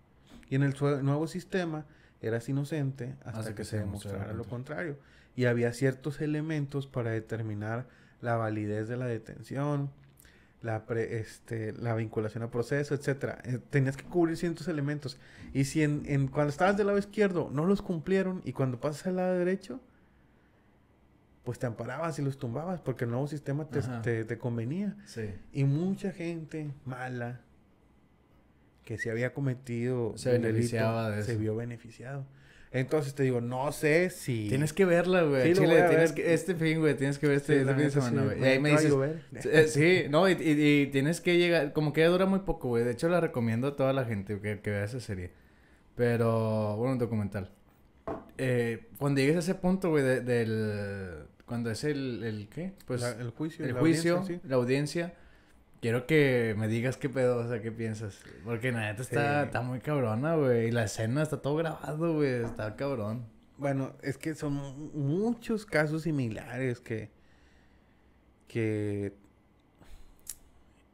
[SPEAKER 1] Y en el nuevo sistema, eras inocente hasta, que, se demostrara, lo contrario y había ciertos elementos para determinar la validez de la detención, la, este, la vinculación a proceso, etc. Eh, tenías que cubrir ciertos elementos. Y si en, cuando estabas del lado izquierdo no los cumplieron y cuando pasas al lado derecho, pues te amparabas y los tumbabas porque el nuevo sistema te, te, convenía. Y mucha gente mala que se había cometido se vio beneficiado. Entonces te digo, no sé si. Tienes que verla, güey. Chile, tienes que, este fin, güey, tienes que ver este, este fin de semana, güey. y ahí me dices. Eh, sí,
[SPEAKER 2] no, y, tienes que llegar. Como que ya dura muy poco, güey. De hecho, la recomiendo a toda la gente que, que vea esa serie. Pero, bueno, un documental. Eh, cuando llegues a ese punto, güey, del. Cuando es el, el ¿qué? Pues. el juicio. El juicio, la audiencia Quiero que me digas qué pedo, o sea, qué piensas. Porque neta está, muy cabrona, güey. Y la escena está todo grabado, güey. Está cabrón. Bueno,
[SPEAKER 1] es que son muchos casos similares que. que.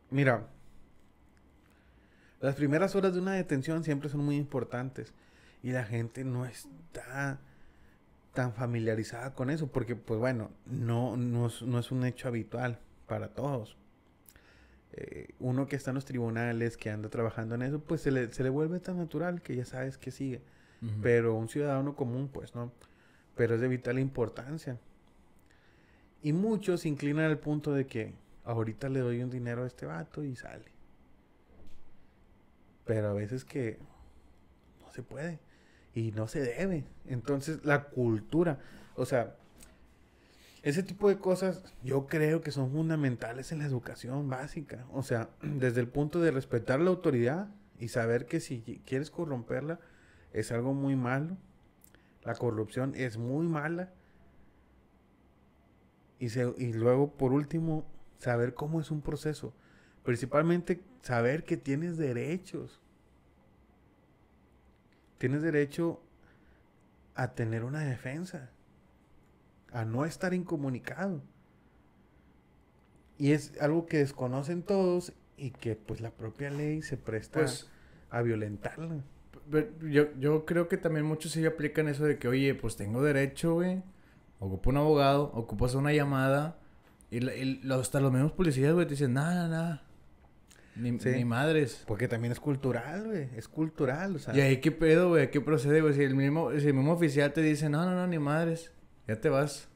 [SPEAKER 1] Mira. Las primeras horas de una detención siempre son muy importantes. Y la gente no está tan familiarizada con eso. Porque, pues bueno, no, es, no es un hecho habitual para todos eh, uno que está en los tribunales, que anda trabajando en eso, pues se le, vuelve tan natural que ya sabes que sigue. Pero un ciudadano común, pues no. Pero es de vital importancia. Y muchos inclinan al punto de que ahorita le doy un dinero a este vato y sale. Pero a veces que no se puede y no se debe. Entonces la cultura, o sea, ese tipo de cosas yo creo que son fundamentales en la educación básica. O sea, desde el punto de respetar la autoridad y saber que si quieres corromperla es algo muy malo. La corrupción es muy mala. Y, y luego, por último, saber cómo es un proceso. Principalmente saber que tienes derechos. Tienes derecho a tener una defensa a no estar incomunicado. Y es algo que desconocen todos y que pues la propia ley se presta pues, a violentarla. Yo, creo que también muchos sí aplican eso de que, oye, pues
[SPEAKER 2] tengo derecho, güey. Ocupo un abogado, ocupo hacer una llamada. Y, hasta los mismos policías, güey, te dicen, nada, nada. Ni, ni, madres. Porque también es cultural,
[SPEAKER 1] güey. Es cultural, ¿Y ahí
[SPEAKER 2] qué pedo, güey? ¿Qué procede, güey? Si el mismo, si el mismo oficial te dice, no,
[SPEAKER 1] no, no, ni madres. Ya te vas.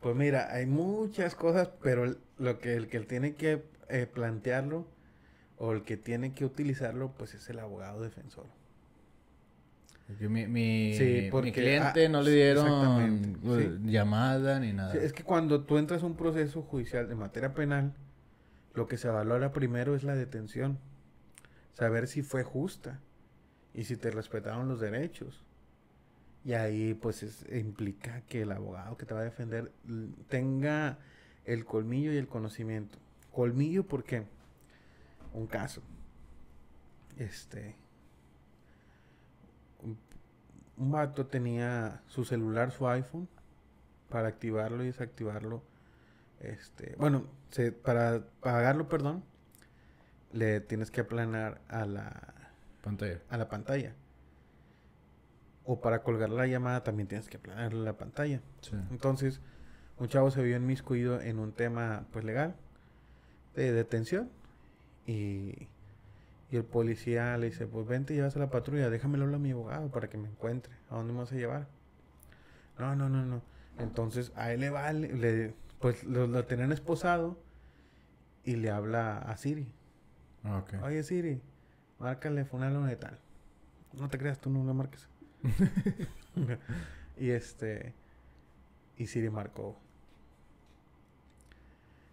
[SPEAKER 1] Pues mira, hay muchas cosas, pero lo que el que tiene que eh, plantearlo o el que tiene que utilizarlo, pues es el abogado defensor.
[SPEAKER 2] Mi, mi, mi cliente ah, no le dieron uh, llamada ni nada. es
[SPEAKER 1] que cuando tú entras a un proceso judicial de materia penal, lo que se valora primero es la detención. Saber si fue justa y si te respetaron los derechos. Y ahí pues implica que el abogado que te va a defender tenga el colmillo y el conocimiento. Colmillo porque un caso. Este un, vato tenía su celular, su iPhone para activarlo y desactivarlo. Este, bueno, para pagarlo, perdón, le tienes que aplanar a la pantalla. A la pantalla o para colgar la llamada también tienes que planear la pantalla. Entonces, un chavo se vio inmiscuido en un tema pues legal de detención y, y el policía le dice, pues vente y llevas a la patrulla, déjamelo hablar a mi abogado para que me encuentre, ¿a dónde me vas a llevar? No, no, no, no. Entonces a él le va le, pues lo, lo tenían esposado y le habla a Siri. Ah, Oye Siri, márcale funal de tal. No te creas, tú no lo marques. y este. Y Siri marcó.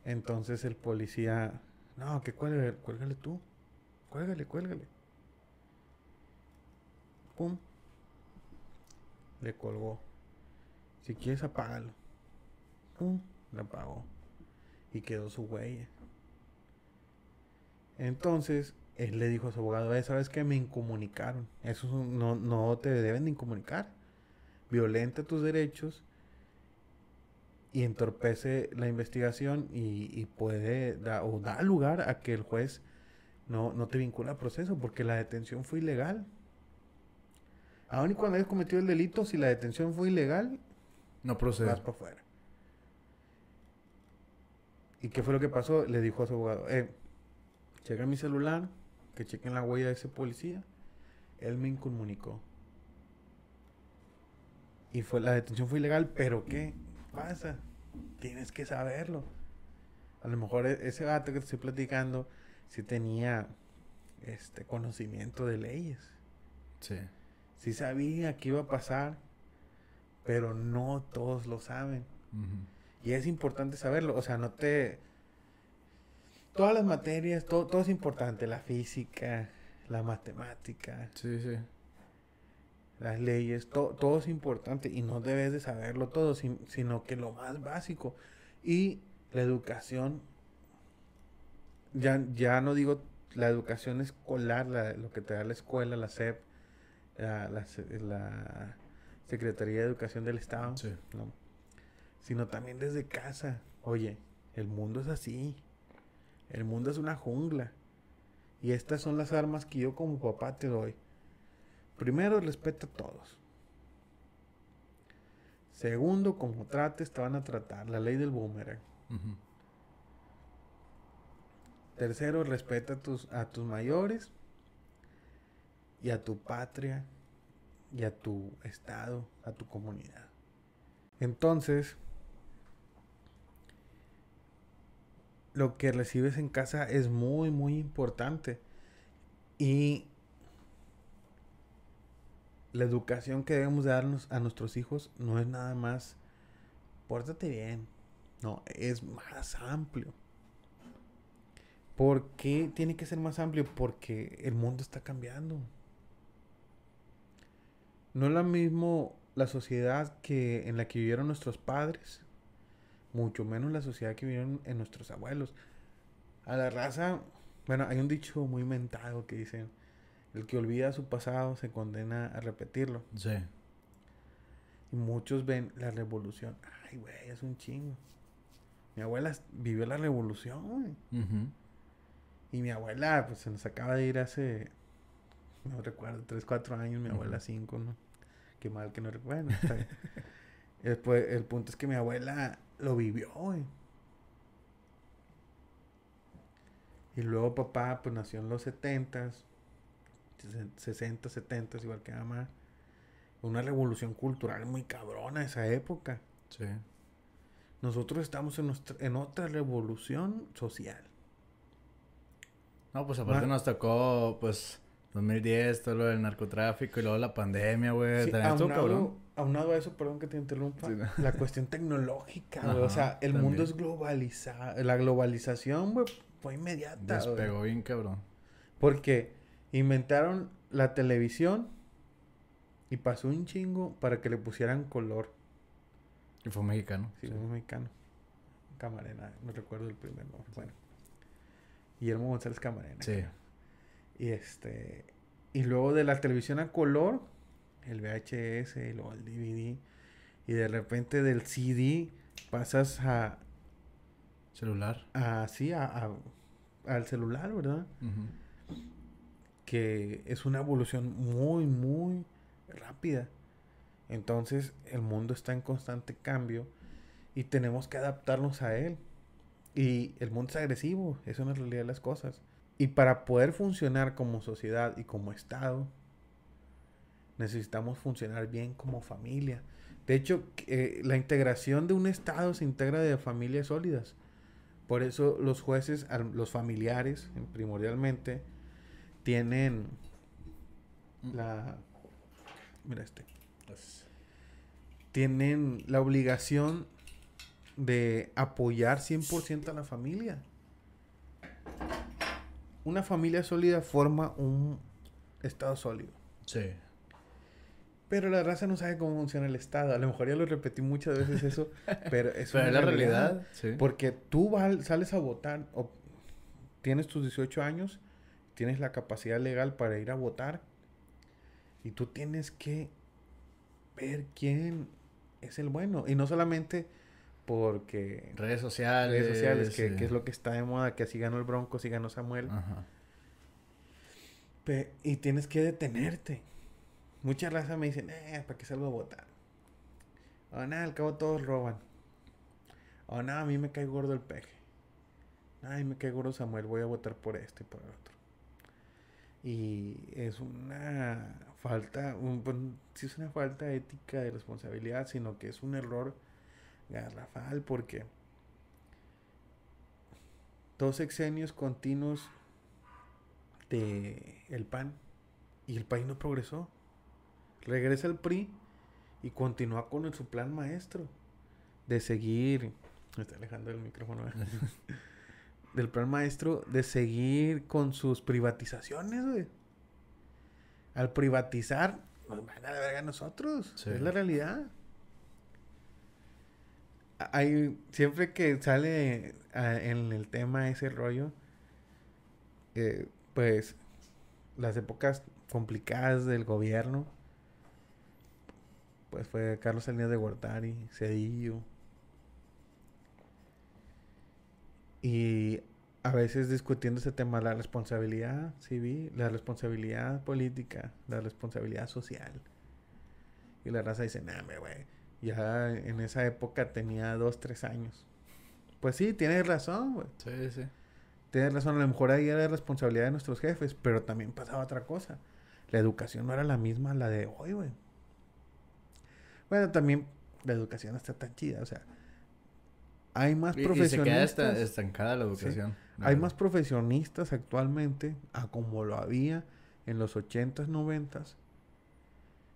[SPEAKER 1] Entonces el policía. No, que cuélgale, cuélgale tú. Cuélgale, cuélgale. Pum. Le colgó. Si quieres, apágalo. Pum. Le apagó. Y quedó su huella. Entonces, él le dijo a su abogado, ¿sabes qué? Me incomunicaron. Eso no, te deben de incomunicar. Violenta tus derechos y entorpece la investigación y, puede dar o da lugar a que el juez no, te vincula al proceso porque la detención fue ilegal. Aún y cuando hayas cometido el delito, si la detención fue ilegal, no procede. Vas para fuera ¿Y qué fue lo que pasó? Le dijo a su abogado, eh, checa mi celular, que chequen la huella de ese policía. Él me incomunicó. Y fue, la detención fue ilegal, pero ¿qué pasa? Tienes que saberlo. A lo mejor e-, ese gato que te estoy platicando sí tenía este conocimiento de leyes. Sí. Sí sabía que iba a pasar, pero no todos lo saben. Y es importante saberlo. O sea, no te todas las materias, todo, es importante, la física, la matemática. Las leyes, todo es importante y no debes de saberlo todo, sino que lo más básico. Y la educación, ya, ya no digo la educación escolar, lo que te da la escuela, la SEP, la, Secretaría de Educación del Estado, sino también desde casa. Oye, el mundo es así. El mundo es una jungla. Y estas son las armas que yo como papá te doy. Primero, respeta a todos. Segundo, como trates, te van a tratar. La ley del boomerang. Tercero, respeta a tus, a tus mayores y a tu patria y a tu estado, a tu comunidad. Entonces, lo que recibes en casa es muy, muy importante. Y la educación que debemos darnos a nuestros hijos no es nada más, pórtate bien. No, es más amplio. ¿Por qué tiene que ser más amplio? Porque el mundo está cambiando. No es la mismo la sociedad que en la que vivieron nuestros padres mucho menos la sociedad que vivieron en nuestros abuelos. A la raza, bueno, hay un dicho muy mentado que dice, el que olvida su pasado se condena a repetirlo. Sí. Y muchos ven la revolución, ay, güey, es un chingo. Mi abuela vivió la revolución, Y mi abuela, pues se nos acaba de ir hace, no recuerdo, tres, cuatro años, mi abuela 5, ¿no? Qué mal que no recuerdo. después, el punto es que mi abuela lo vivió, Y luego papá, pues nació en los 70 60, 70, igual que mamá. Una revolución cultural muy cabrona esa época. Sí. Nosotros estamos en, otra revolución social. No, pues aparte
[SPEAKER 2] nos tocó, pues, 2010, todo lo del narcotráfico y luego la pandemia, güey. También estuvo cabrón
[SPEAKER 1] aunado a eso, perdón que te interrumpa, la cuestión tecnológica, O sea, el mundo es globalizado. La globalización, güey, fue inmediata. Despegó bien, cabrón. Porque inventaron la televisión y pasó un chingo para que le pusieran color. Y fue mexicano. Sí, fue mexicano. Camarena, no recuerdo el primero. nombre. Bueno. Guillermo González Camarena. Sí. Y este. Y luego de la televisión a color el VHS, luego el DVD, y de repente del CD pasas a... Celular. A, sí, a, al celular, ¿verdad? Que es una evolución muy, muy rápida. Entonces el mundo está en constante cambio y tenemos que adaptarnos a él. Y el mundo es agresivo, eso es una realidad de las cosas. Y para poder funcionar como sociedad y como Estado, Necesitamos funcionar bien como familia. De hecho, eh, la integración de un Estado se integra de familias sólidas. Por eso los jueces, los familiares primordialmente, tienen mm. la... Mira este. Tienen la obligación de apoyar 100% a la familia. Una familia sólida forma un estado sólido. Sí. Pero la raza no sabe cómo funciona el Estado. A lo mejor ya lo repetí muchas veces eso, pero es una la realidad. Porque tú sales a votar, tienes tus 18 años, tienes la capacidad legal para ir a votar y tú tienes que ver quién es el bueno. Y no solamente porque... Redes sociales. Redes sociales, que, es lo que está de moda, que así ganó el Bronco, así ganó Samuel. y tienes que detenerte. Muchas razas me dicen, eh, ¿para qué salgo a votar? O nada, al cabo todos roban. O nada, a mí me cae gordo el peje. Ay, me cae gordo Samuel, voy a votar por este y por el otro. Y es una falta, un, si pues, es una falta ética de responsabilidad, sino que es un error garrafal porque dos exenios continuos de el PAN y el país no progresó regresa el PRI y continúa con su plan maestro de seguir. Me está alejando el micrófono. del plan maestro de seguir con sus privatizaciones, güey. Al privatizar, nos van a verga a nosotros. Es la realidad. Hay, siempre que sale ah, en el tema ese rollo, eh, pues las épocas complicadas del gobierno, pues fue Carlos Salinas de Gortari, Cedillo. Y a veces discutiendo ese tema, la responsabilidad civil, la responsabilidad política, la responsabilidad social. Y la raza dice, nah, güey, ya en esa época tenía dos, tres años. Pues sí, tienes razón, güey. Sí, sí. Tienes razón, a lo mejor ahí era responsabilidad de nuestros jefes, pero también pasaba otra cosa. La educación no era la misma la de hoy, güey. Bueno, también la educación está tan chida, o sea, hay más profesionistas. Y se queda estancada la educación. Hay más profesionistas actualmente a como lo había en los 80s, 90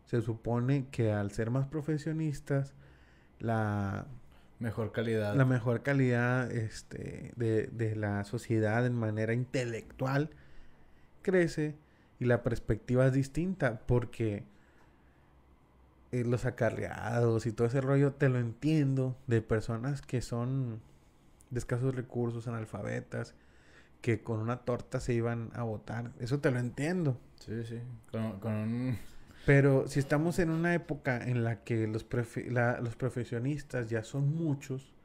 [SPEAKER 1] Se supone que al ser más profesionistas, la mejor calidad. La mejor calidad este, de, de la sociedad en manera intelectual crece y la perspectiva es distinta porque eh, los acarreados y todo ese rollo, te lo entiendo, de personas que son de escasos recursos, analfabetas, que con una torta se iban a votar. Eso te lo entiendo. Sí, sí. Pero si estamos en una época en la que los, los profesionistas ya son muchos,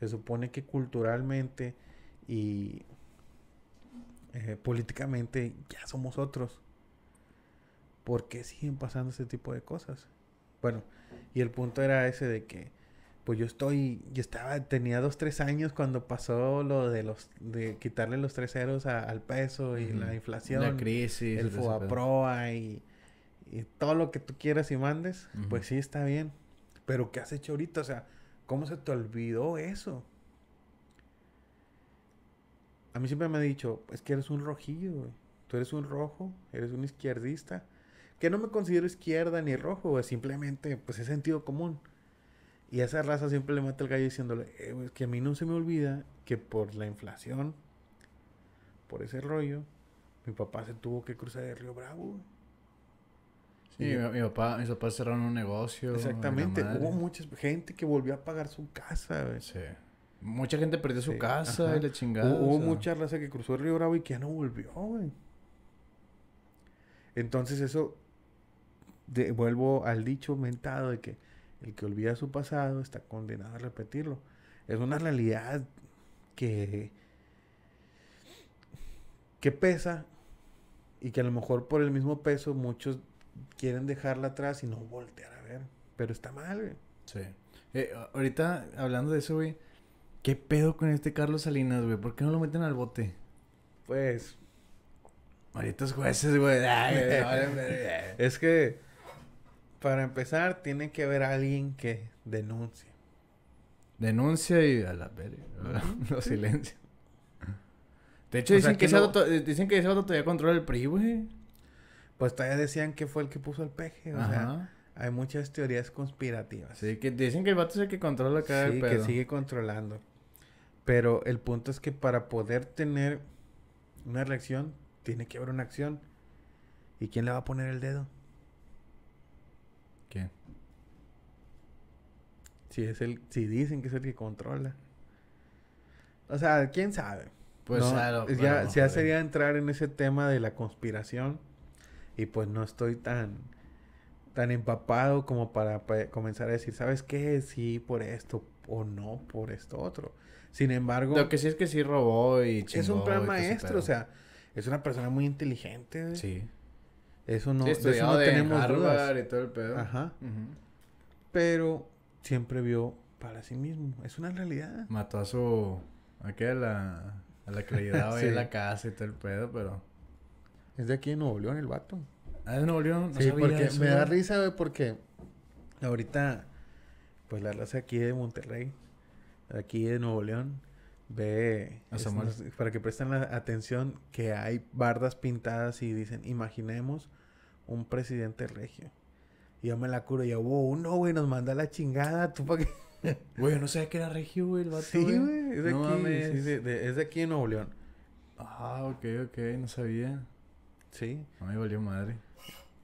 [SPEAKER 1] se supone que culturalmente y eh, políticamente ya somos otros. ¿por qué siguen pasando ese tipo de cosas? Bueno, y el punto era ese de que, pues yo estoy, yo estaba, tenía dos, tres años cuando pasó lo de los, de quitarle los tres ceros al peso y la inflación. La crisis. El FOAPROA y, y, todo lo que tú quieras y mandes, pues sí está bien. Pero ¿qué has hecho ahorita? O sea, ¿cómo se te olvidó eso? A mí siempre me ha dicho, es que eres un rojillo, Tú eres un rojo, eres un izquierdista que no me considero izquierda ni rojo, es Simplemente, pues es sentido común. Y esa raza siempre le mata el gallo diciéndole, eh, que a mí no se me olvida que por la inflación, por ese rollo, mi papá se tuvo que cruzar el río Bravo. Sí,
[SPEAKER 2] mi, papá, mis un negocio. Exactamente, hubo
[SPEAKER 1] mucha gente que volvió a pagar su casa. Güey. Sí. Mucha gente perdió su casa y la chingada. Hubo, mucha raza que cruzó el río Bravo y que ya no volvió, güey. Entonces eso de, vuelvo al dicho mentado de que el que olvida su pasado está condenado a repetirlo. Es una realidad que, que pesa y que a lo mejor por el mismo peso muchos quieren dejarla atrás y no voltear a ver. Pero está mal, güey. Sí. Eh, ahorita, hablando de eso, güey, ¿qué pedo con este Carlos Salinas, güey? ¿Por qué no lo meten al bote? Pues... Malditos jueces, güey. es que para empezar, tiene que haber alguien que denuncie. Denuncia y a la verga. Lo silencio De hecho, dicen, que, ese dicen que ese auto todavía controla el PRI, güey. Pues todavía decían que fue el que puso el peje, o sea... Hay muchas teorías conspirativas. Sí, que dicen que el vato es el que controla cada Sí, que sigue controlando. Pero el punto es que para poder tener una reacción, tiene que haber una acción. ¿Y quién le va a poner el dedo? Si es el, si dicen que es el que controla. O sea, quién sabe. Pues claro, ya, sería entrar en ese tema de la conspiración y pues no estoy tan tan empapado como para, comenzar a decir, ¿sabes qué? Sí por esto o no por esto otro. Sin embargo, lo que sí es que sí robó y chingó, es un plan maestro, o sea, es una persona muy inteligente. Sí. Eso no, eso no tenemos dudas. y todo el pedo. Ajá. Pero siempre vio para sí mismo. Es una realidad. Mató a su. aquella a la que le la
[SPEAKER 2] casa y todo el pedo, pero.
[SPEAKER 1] Es de aquí de Nuevo León el vato. Ah, de Nuevo León. sí, porque me da risa, güey, porque ahorita, pues la raza aquí de Monterrey, aquí de Nuevo León, ve. para que presten la atención que hay bardas pintadas y dicen, imaginemos un presidente regio. Y yo me la curo y yo, wow, no, güey, nos manda la chingada, tú para qué. Güey, no sabía que era regio, güey, el vato. Sí, güey, es de aquí. es de aquí en Nuevo León. Ah, ok, ok, no sabía. Sí. No me valió madre.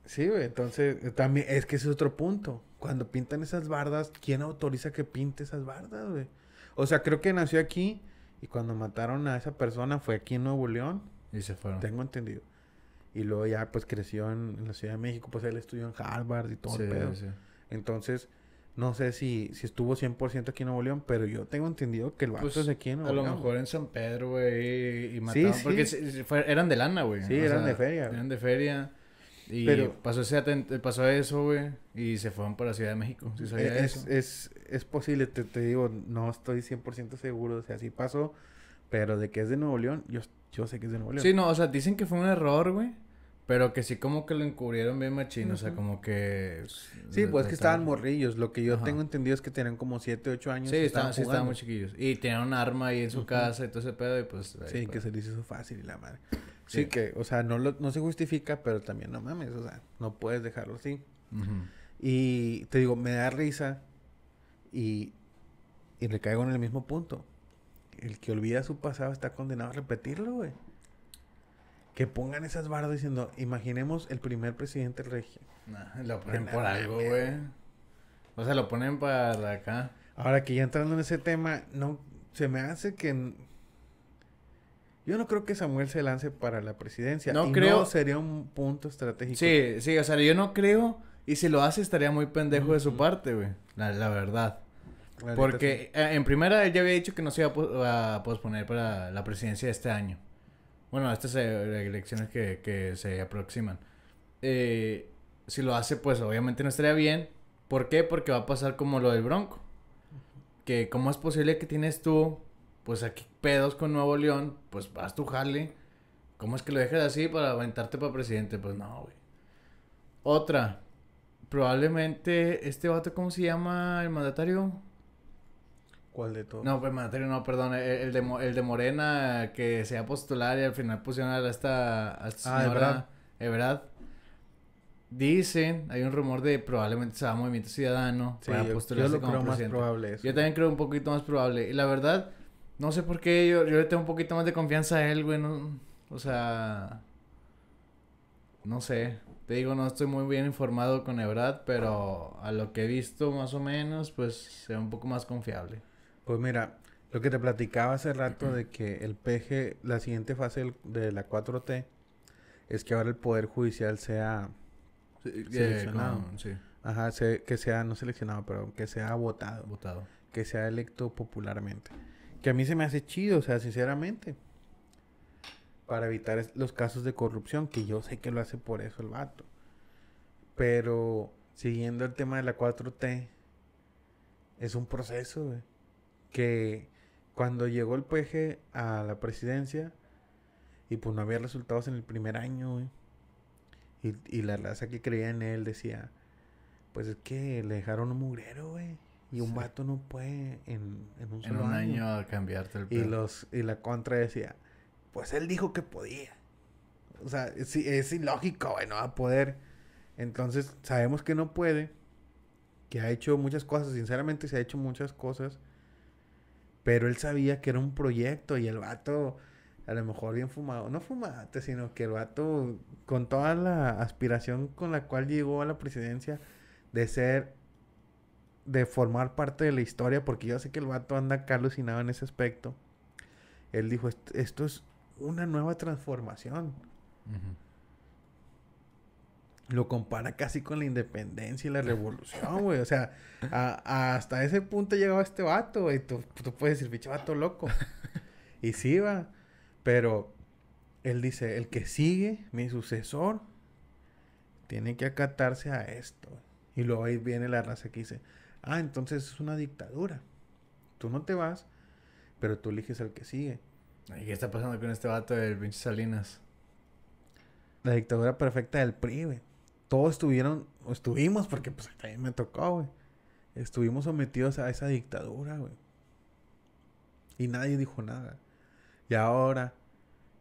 [SPEAKER 1] Sí, güey, entonces eh, también es que ese es otro punto. Cuando pintan esas bardas, ¿quién autoriza que pinte esas bardas, güey? O sea, creo que nació aquí y cuando mataron a esa persona fue aquí en Nuevo León. Y se fueron. Tengo entendido. Y luego ya pues creció en, la Ciudad de México, pues él estudió en Harvard y todo el pedo. Entonces, no sé si, si estuvo 100% aquí en Nuevo León, pero yo tengo entendido que el vato pues, es de aquí en Nuevo León. A lo mejor
[SPEAKER 2] en San Pedro, güey, y mataron. Sí, porque eran de lana, güey. Sí, eran de feria. Eran de feria. Y pero, pasó, ese pasó eso, güey. Y se fueron para Ciudad de México. sabía eh, es,
[SPEAKER 1] es, es posible, te, te, digo, no estoy 100% seguro. O sea, sí pasó. Pero de que es de Nuevo León, yo, yo sé que es de Nuevo León. Sí,
[SPEAKER 2] no, o sea, dicen que fue un error, güey. Pero que sí como que lo encubrieron bien machín, o sea, como que... Sí, pues que estaban morrillos. Lo que yo tengo
[SPEAKER 1] entendido es que tenían como 7, 8 años. Sí, estaban, muy chiquillos. Y tenían un arma ahí en su casa y todo ese pedo y pues... sí, que se les hizo fácil y la madre. Sí, que, o sea, no, lo, no se justifica, pero también no mames, o sea, no puedes dejarlo así. Y te digo, me da risa y, y recaigo en el mismo punto. El que olvida su pasado está condenado a repetirlo, güey. Que pongan esas bardas diciendo, imaginemos el primer presidente del régimen. lo ponen por algo, güey. O
[SPEAKER 2] sea, lo ponen para acá.
[SPEAKER 1] Ahora que ya entrando en ese tema, no, se me hace que... Yo no creo que Samuel se lance para la presidencia. No creo. sería un punto estratégico.
[SPEAKER 2] Sí, sí, o sea, yo no creo. Y si lo hace, estaría muy pendejo de su parte, güey. La, verdad. Porque eh, en primera él ya había dicho que no se iba a, posponer para la presidencia este año bueno, estas elecciones que, se aproximan. Eh, si lo hace, pues obviamente no estaría bien. ¿Por qué? Porque va a pasar como lo del Bronco. Que cómo es posible que tienes tú, pues aquí pedos con Nuevo León, pues vas tu Harley. ¿Cómo es que lo dejas así para aventarte para presidente? Pues no, güey. Otra. Probablemente este vato, ¿cómo se llama el mandatario? ¿Cuál de todos? No, pues no, perdón. El, de, el de Morena que se postular y al final pusieron a esta, ah, señora. Ah, Dicen, hay un rumor de probablemente se Movimiento Ciudadano sí, lo creo Más probable Yo también creo un poquito más probable. Y la verdad, no sé por qué yo, yo le tengo un poquito más de confianza a él, güey. o sea, no sé. Te digo, no estoy muy bien informado con Ebrad, pero a lo que he visto más
[SPEAKER 1] o menos, pues sea un poco más confiable. Pues mira, lo que te platicaba hace rato de que el PG, la siguiente fase de la 4T, es que ahora el Poder Judicial sea eh, seleccionado. Ajá, que sea, no seleccionado, pero que sea votado. Votado. Que sea electo popularmente. Que a mí se me hace chido, o sea, sinceramente. Para evitar los casos de corrupción, que yo sé que lo hace por eso el vato. Pero siguiendo el tema de la 4T, es un proceso, güey que cuando llegó el PG a la presidencia y pues no había resultados en el primer año, Y, y, la raza que creía en él decía, pues es que le dejaron un mugrero, güey. Y un vato no puede en, un solo año,
[SPEAKER 2] cambiarte el Y, los,
[SPEAKER 1] y la contra decía, pues él dijo que podía. O sea, es, es ilógico, güey, no va a poder. Entonces, sabemos que no puede, que ha hecho muchas cosas, sinceramente se ha hecho muchas cosas pero él sabía que era un proyecto y el vato, a lo mejor bien fumado, no fumate, sino que el vato, con toda la aspiración con la cual llegó a la presidencia de ser, de formar parte de la historia, porque yo sé que el vato anda calucinado en ese aspecto, él dijo, esto, es una nueva transformación lo compara casi con la independencia y la revolución, güey. O sea, hasta ese punto llegado este vato, güey. Tú, puedes decir, pinche vato loco. Y sí, va. Pero él dice, el que sigue, mi sucesor, tiene que acatarse a esto. Y luego ahí viene la raza que dice, ah, entonces es una dictadura. Tú no te vas, pero tú eliges al que sigue.
[SPEAKER 2] ¿Y qué está pasando con este vato del pinche Salinas?
[SPEAKER 1] La dictadura perfecta del PRI, todos estuvieron, estuvimos, porque pues también me tocó, güey. Estuvimos sometidos a esa dictadura, güey. Y nadie dijo nada. Y ahora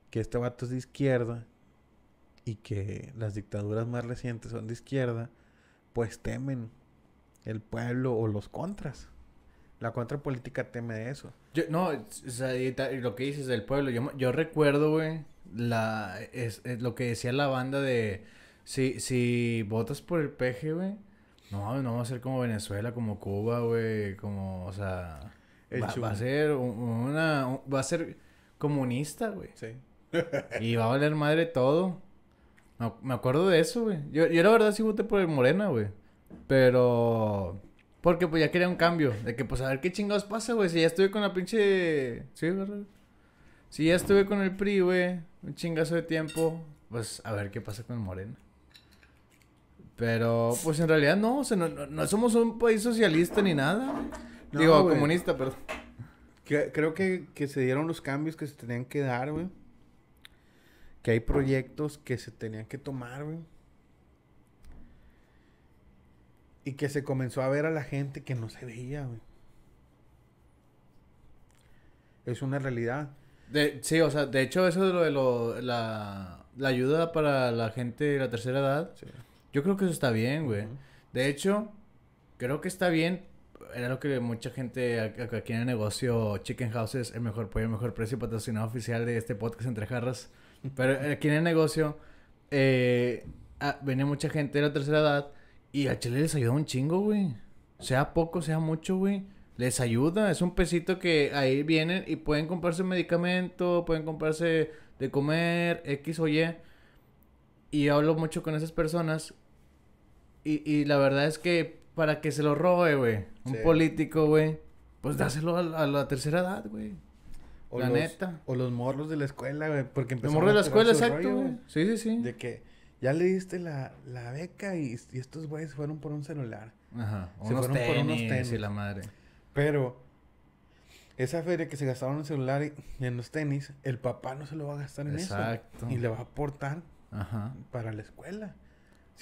[SPEAKER 1] que este vato es de izquierda y que las dictaduras más recientes son de izquierda, pues temen el pueblo o los contras. La contrapolítica teme de eso.
[SPEAKER 2] no, o sea, lo que dices del pueblo, yo, recuerdo, güey, la, es, lo que decía la banda de si, votas por el PG, güey, no, no va a ser como Venezuela, como Cuba, güey, como, o sea, va, a ser una, va a ser comunista, güey. Sí. y va a valer madre todo. me acuerdo de eso, güey. Yo, la verdad sí voté por el Morena, güey. Pero... Porque pues ya quería un cambio. De que pues a ver qué chingados pasa, güey. Si ya estuve con la pinche... Sí, ¿verdad? Si ya estuve con el PRI, güey. Un chingazo de tiempo. Pues a ver qué pasa con el Morena. Pero, pues en realidad no, o sea, no, somos un país socialista
[SPEAKER 1] ni nada. Digo, comunista, pero... creo que, se dieron los cambios que se tenían que dar, güey. Que hay proyectos que se tenían que tomar, güey. Y que se comenzó a ver a la gente que no se veía, güey. Es una realidad.
[SPEAKER 2] De, sí, o sea, de hecho eso de lo de la, la ayuda para la gente de la tercera edad yo creo que eso está bien, güey. De hecho, creo que está bien. Era lo que mucha gente aquí en el negocio Chicken Houses... el mejor pollo, mejor precio patrocinado oficial de este podcast entre jarras. Pero aquí en el negocio eh, venía mucha gente de la tercera edad y a Chile les ayuda un chingo, güey. Sea poco, sea mucho, güey. Les ayuda, es un pesito que ahí vienen y pueden comprarse medicamento, pueden comprarse de comer, X o Y. Y hablo mucho con esas personas y, y la verdad es que para que se lo robe, güey, un político, güey, pues dáselo a, la tercera edad, güey. O la neta.
[SPEAKER 1] O los morros de la escuela, güey. Porque Los morros de la escuela, exacto, Sí, sí, sí. De que ya le diste la, la beca y, y estos güeyes fueron por un celular. Ajá. Se unos fueron por unos tenis. Y la madre. Pero esa feria que se gastaron en el celular y, en los tenis, el papá no se lo va a gastar en eso. Exacto. Y le va a aportar Ajá. para la escuela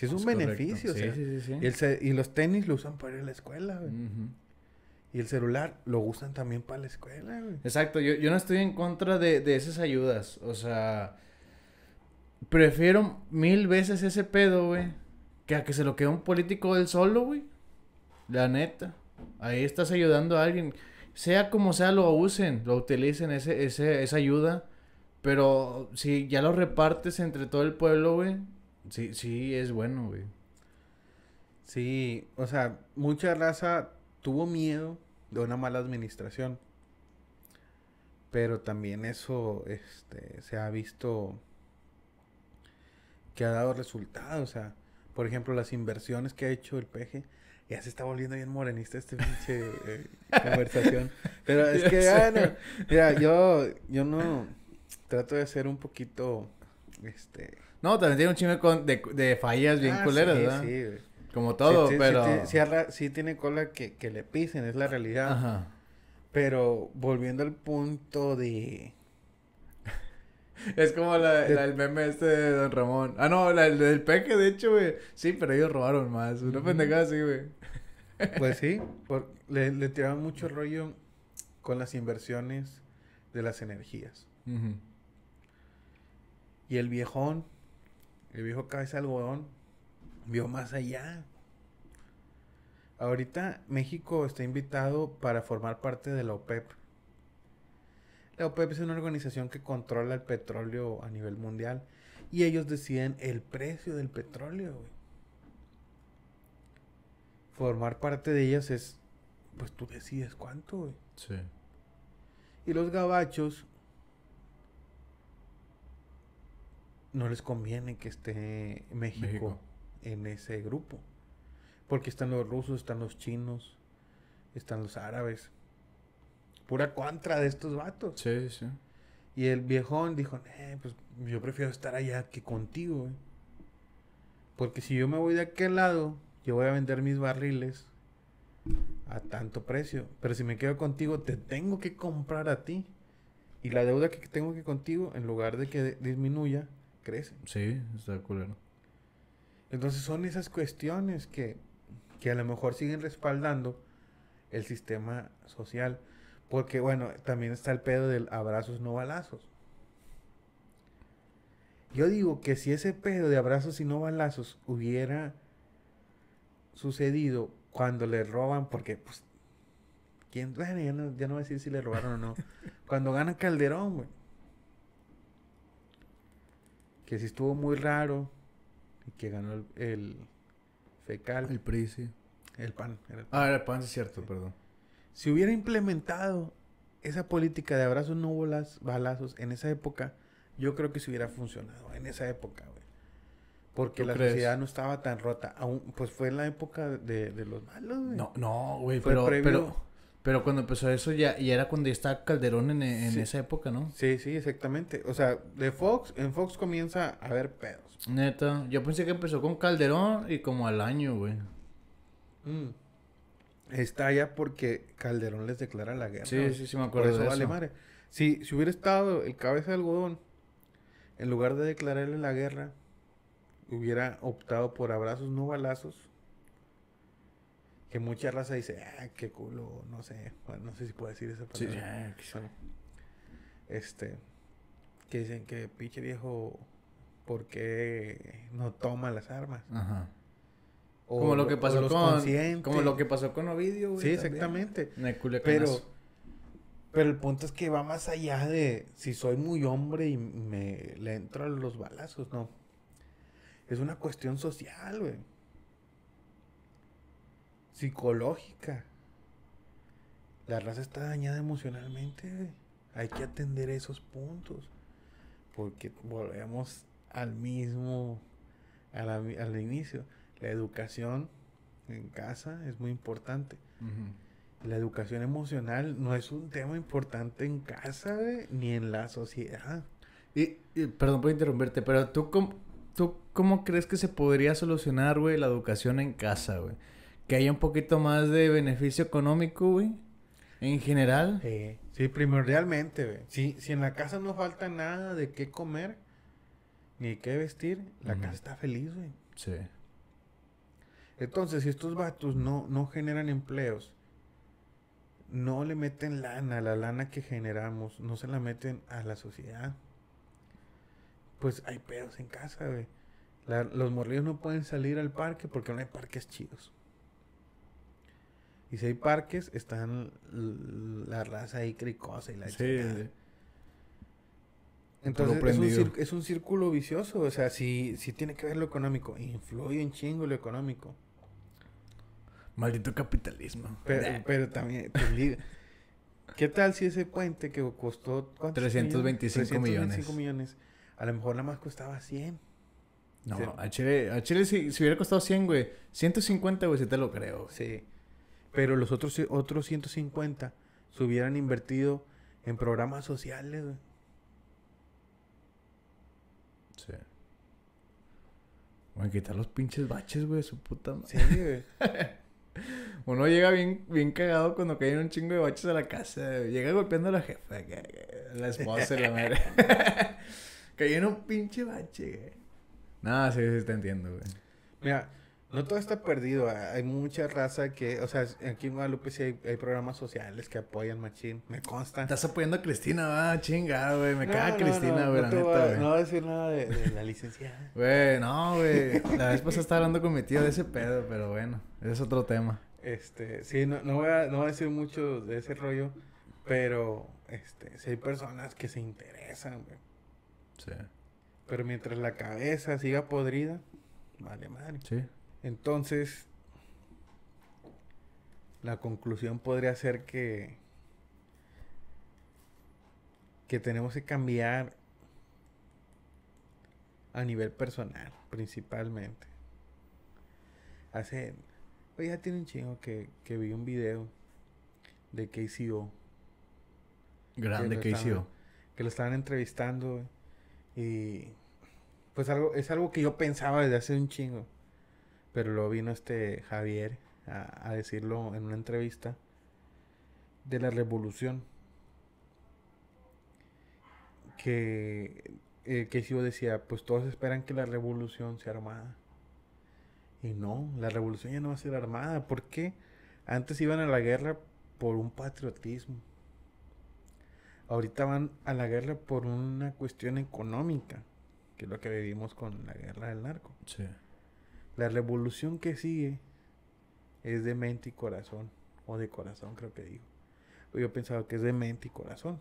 [SPEAKER 1] es un beneficio. y, y, los tenis lo usan para ir a la escuela, güey. Y el celular lo usan también para la escuela, güey. Exacto, yo, no estoy en
[SPEAKER 2] contra de, esas ayudas. O sea, prefiero mil veces ese pedo, güey, que a que se lo quede un político del solo, güey. La neta. Ahí estás ayudando a alguien. Sea como sea, lo usen, lo utilicen, ese, esa ayuda. Pero si ya lo repartes entre todo el pueblo, güey,
[SPEAKER 1] Sí, sí, es bueno, güey. Sí, o sea, mucha raza tuvo miedo de una mala administración. Pero también eso este, se ha visto que ha dado resultados. O sea, por ejemplo, las inversiones que ha hecho el peje. Ya se está volviendo bien morenista este pinche eh, conversación. Pero es que, bueno, yo, yo no trato de ser un poquito, este,
[SPEAKER 2] no, también tiene un chingo de, de fallas bien ah, culeras, ¿verdad? Sí, güey. Como todo, pero. Sí,
[SPEAKER 1] sí, tiene cola que, le pisen, es la realidad. Ajá. Pero volviendo al punto de. es como la, el meme este de Don Ramón. Ah, no, la, el del peque, de hecho, güey. Sí, pero ellos robaron más. Una pendejada así, güey. pues sí, le, le tiraron mucho rollo con las inversiones de las energías. Y el viejón el viejo cabeza de algodón vio más allá. Ahorita México está invitado para formar parte de la OPEP. E la OPEP e es una organización que controla el petróleo a nivel mundial y ellos deciden el precio del petróleo. Güey. Formar parte de ellas es, pues tú decides cuánto. Güey. Sí. Y los gabachos no les conviene que esté México, en ese grupo. Porque están los rusos, están los chinos, están los árabes. Pura contra de estos vatos. Sí, sí. Y el viejón dijo, eh, pues yo prefiero estar allá que contigo. Eh". Porque si yo me voy de aquel lado, yo voy a vender mis barriles a tanto precio. Pero si me quedo contigo, te tengo que comprar a ti. Y la deuda que tengo que contigo, en lugar de que disminuya, crece.
[SPEAKER 2] Sí, está culero.
[SPEAKER 1] Entonces son esas cuestiones que, que a lo mejor siguen respaldando el sistema social. Porque, bueno, también está el pedo del abrazos no balazos. Yo digo que si ese pedo de abrazos y no balazos hubiera sucedido cuando le roban, porque, pues, ¿quién? ya no, ya no voy a decir si le robaron o no. cuando gana Calderón, güey que sí estuvo muy raro y que ganó el, fecal. El PRI, sí. El PAN. Ah, era el PAN, es cierto, perdón. Si hubiera implementado esa política de abrazos no balazos en esa época, yo creo que se hubiera funcionado en esa época, güey. Porque la sociedad no estaba tan rota. Aún, pues fue en la época de, los malos, güey. No, no, güey, fue pero, previo, pero
[SPEAKER 2] pero cuando empezó eso ya, ya era cuando ya estaba Calderón en, esa época, ¿no?
[SPEAKER 1] Sí, sí, exactamente. O sea, de Fox, en Fox comienza a haber pedos. Neta, yo
[SPEAKER 2] pensé que empezó con Calderón y como al año, güey.
[SPEAKER 1] Mm. Está ya porque Calderón les declara la guerra. Sí, sí, sí, me acuerdo. de eso. vale, madre. Si, si hubiera estado el cabeza de algodón, en lugar de declararle la guerra, hubiera optado por abrazos, no balazos que mucha raza dice, ah, qué culo, no sé, no sé si puedo decir esa palabra. Ah, sí, este, que dicen que pinche viejo, ¿por qué no toma las armas? Ajá. O, como lo que pasó con como lo que pasó con Ovidio, güey, Sí, exactamente. Pero pero el punto es que va más allá de si soy muy hombre y me le entro a los balazos, no. Es una cuestión social, güey psicológica. La raza está dañada emocionalmente. Hay que atender esos puntos. Porque volvemos al mismo, al, inicio. La educación en casa es muy importante. La educación emocional no es un tema importante en casa ni en la sociedad. Y, perdón por interrumpirte, pero tú, ¿tú cómo crees
[SPEAKER 2] que se podría solucionar, güey, la educación en casa, güey? que haya un poquito más de beneficio
[SPEAKER 1] económico, güey. En general. Sí, sí primordialmente, güey. Si, en la casa no falta nada de qué comer, ni qué vestir, la casa está feliz, güey. Sí. Entonces, si estos vatos no, no generan empleos, no le meten lana, la lana que generamos, no se la meten a la sociedad, pues hay pedos en casa, güey. los morrillos no pueden salir al parque porque no hay parques chidos. Y si hay parques, están la raza ahí cricosa y la sí, Entonces es un, círculo vicioso. O sea, si, si tiene que ver lo económico, influye un chingo lo económico.
[SPEAKER 2] Maldito capitalismo. Pero,
[SPEAKER 1] pero también, pues, ¿qué tal si ese puente que costó 325 millones? 325 millones. A lo mejor nada más costaba 100. No,
[SPEAKER 2] si, si, hubiera costado 100, güey. 150, güey, si te lo creo. Sí. Pero los
[SPEAKER 1] otros, otros 150 se hubieran invertido en programas sociales, güey. Sí.
[SPEAKER 2] Bueno quitar los pinches baches, güey, su puta madre. Sí, güey. Uno llega bien, bien cagado cuando caen un chingo de baches a la casa. Llega golpeando a la jefa, la esposa, la
[SPEAKER 1] madre. Cayó en un pinche bache, güey.
[SPEAKER 2] Nada, sí, sí, te entiendo, güey.
[SPEAKER 1] Mira, no todo está perdido. Ah, hay mucha raza que, o sea, aquí en Guadalupe sí hay, programas sociales que apoyan machín. Me
[SPEAKER 2] consta. Estás apoyando a Cristina, va, chinga, güey. Me caga Cristina, güey, la neta, No voy
[SPEAKER 1] a decir nada de, la licenciada. Güey, no, güey. La vez pasada estaba hablando con mi tío de
[SPEAKER 2] ese pedo, pero bueno, ese es otro tema.
[SPEAKER 1] Este, sí, no, voy a, no decir mucho de ese rollo, pero, este, sí hay personas que se interesan, güey. Sí. Pero mientras la cabeza siga podrida, vale madre. Sí, entonces, la conclusión podría ser que que tenemos que cambiar a nivel personal, principalmente. Hace. Oye, pues ya tiene un chingo que, que, vi un video de O.
[SPEAKER 2] Grande Casey O.
[SPEAKER 1] que lo estaban entrevistando. Y. Pues algo, es algo que yo pensaba desde hace un chingo. Pero lo vino este Javier a, decirlo en una entrevista de la revolución. Que eh, que decía, pues todos esperan que la revolución sea armada. Y no, la revolución ya no va a ser armada. ¿Por qué? Antes iban a la guerra por un patriotismo. Ahorita van a la guerra por una cuestión económica, que es lo que vivimos con la guerra del narco. Sí. La revolución que sigue es de mente y corazón, o de corazón creo que digo. Yo pensaba que es de mente y corazón.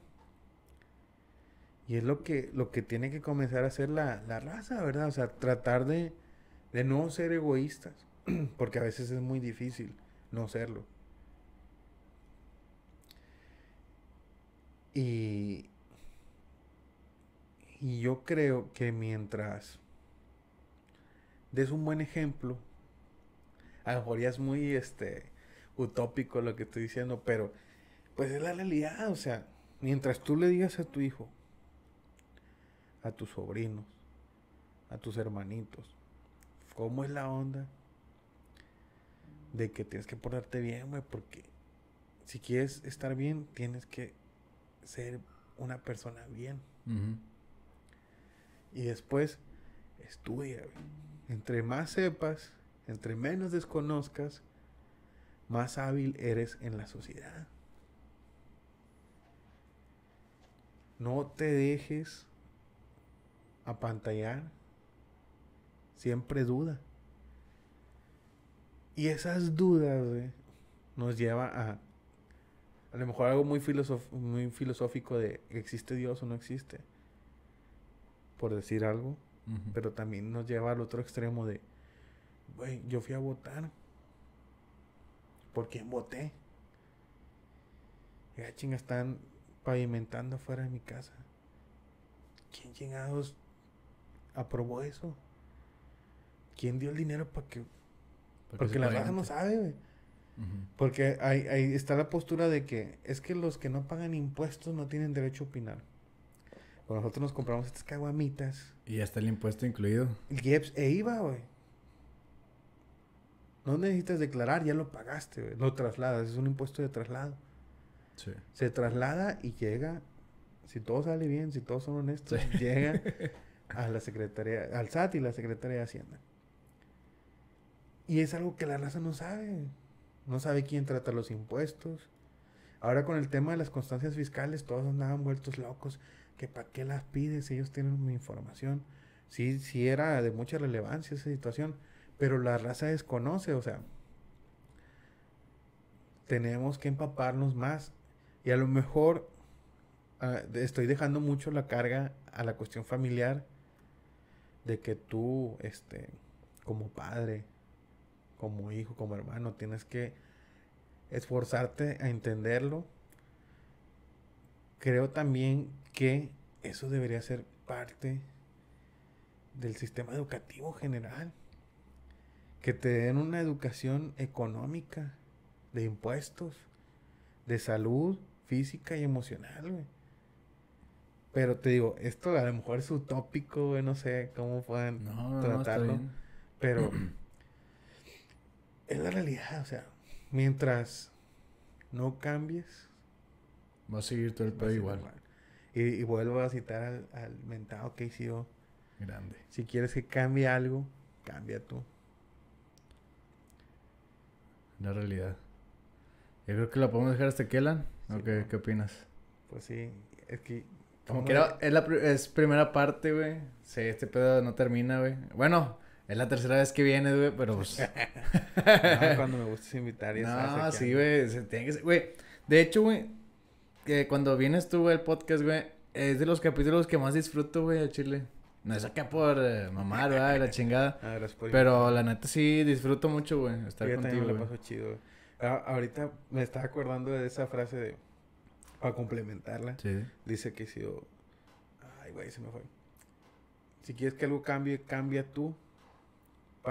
[SPEAKER 1] Y es lo que, lo que tiene que comenzar a hacer la, raza, ¿verdad? O sea, tratar de, de no ser egoístas, porque a veces es muy difícil no serlo. Y, y yo creo que mientras des un buen ejemplo, a lo mejor ya es muy este, utópico lo que estoy diciendo, pero pues es la realidad, o sea, mientras tú le digas a tu hijo, a tus sobrinos, a tus hermanitos, cómo es la onda de que tienes que portarte bien, güey, porque si quieres estar bien, tienes que ser una persona bien. Y después, estudia, güey. Entre más sepas, entre menos desconozcas, más hábil eres en la sociedad. No te dejes apantallar. Siempre duda. Y esas dudas nos lleva a a lo mejor algo muy, muy filosófico de existe Dios o no existe. Por decir algo. Pero también nos lleva al otro extremo de, güey, yo fui a votar. ¿Por quién voté? Ya chinga, están pavimentando afuera de mi casa. ¿Quién chingados aprobó eso? ¿Quién dio el dinero para que...? Porque, la gente no sabe, güey. Porque ahí, ahí está la postura de que es que los que no pagan impuestos no tienen derecho a opinar. Pues nosotros nos compramos estas caguamitas.
[SPEAKER 2] Y ya está el impuesto incluido.
[SPEAKER 1] El e IVA, güey. No necesitas declarar, ya lo pagaste, güey. Lo trasladas, es un impuesto de traslado. Se traslada y llega, si todo sale bien, si todos son honestos, llega a la Secretaría, al SAT y la Secretaría de Hacienda. Y es algo que la raza no sabe. No sabe quién trata los impuestos. Ahora con el tema de las constancias fiscales, todos andaban vueltos locos que para qué las pides ellos tienen mi información. Sí, sí era de mucha relevancia esa situación, pero la raza desconoce, o sea, tenemos que empaparnos más y a lo mejor ah, estoy dejando mucho la carga a la cuestión familiar de que tú, este, como padre, como hijo, como hermano, tienes que esforzarte a entenderlo. Creo también que eso debería ser parte del sistema educativo general. Que te den una educación económica, de impuestos, de salud física y emocional, Pero te digo, esto a lo mejor es utópico, no sé cómo puedan tratarlo. pero es la realidad, o sea, mientras no cambies, va a seguir todo el país igual. Y, vuelvo a citar al, al mentado sido Grande. Si quieres que cambie algo, cambia tú.
[SPEAKER 2] La realidad. Yo creo que la podemos dejar hasta que Elan. qué, opinas?
[SPEAKER 1] Pues sí, es que. Como que
[SPEAKER 2] es la primera parte, güey. este pedo no termina, güey. Bueno, es la tercera vez que viene, güey, pero pues cuando me gustas invitar y No, sí, güey. De hecho, güey, que cuando vienes tú, güey, el podcast, güey, es de los capítulos que más disfruto, güey, a Chile. No es acá por eh, mamar, güey, la chingada. Ah, pero la neta sí disfruto mucho, güey, estar contigo.
[SPEAKER 1] chido, ah, ahorita me estaba acordando de esa frase de... Para complementarla. Dice que si yo... Ay, güey, se me fue. Si quieres que algo cambie, cambia tú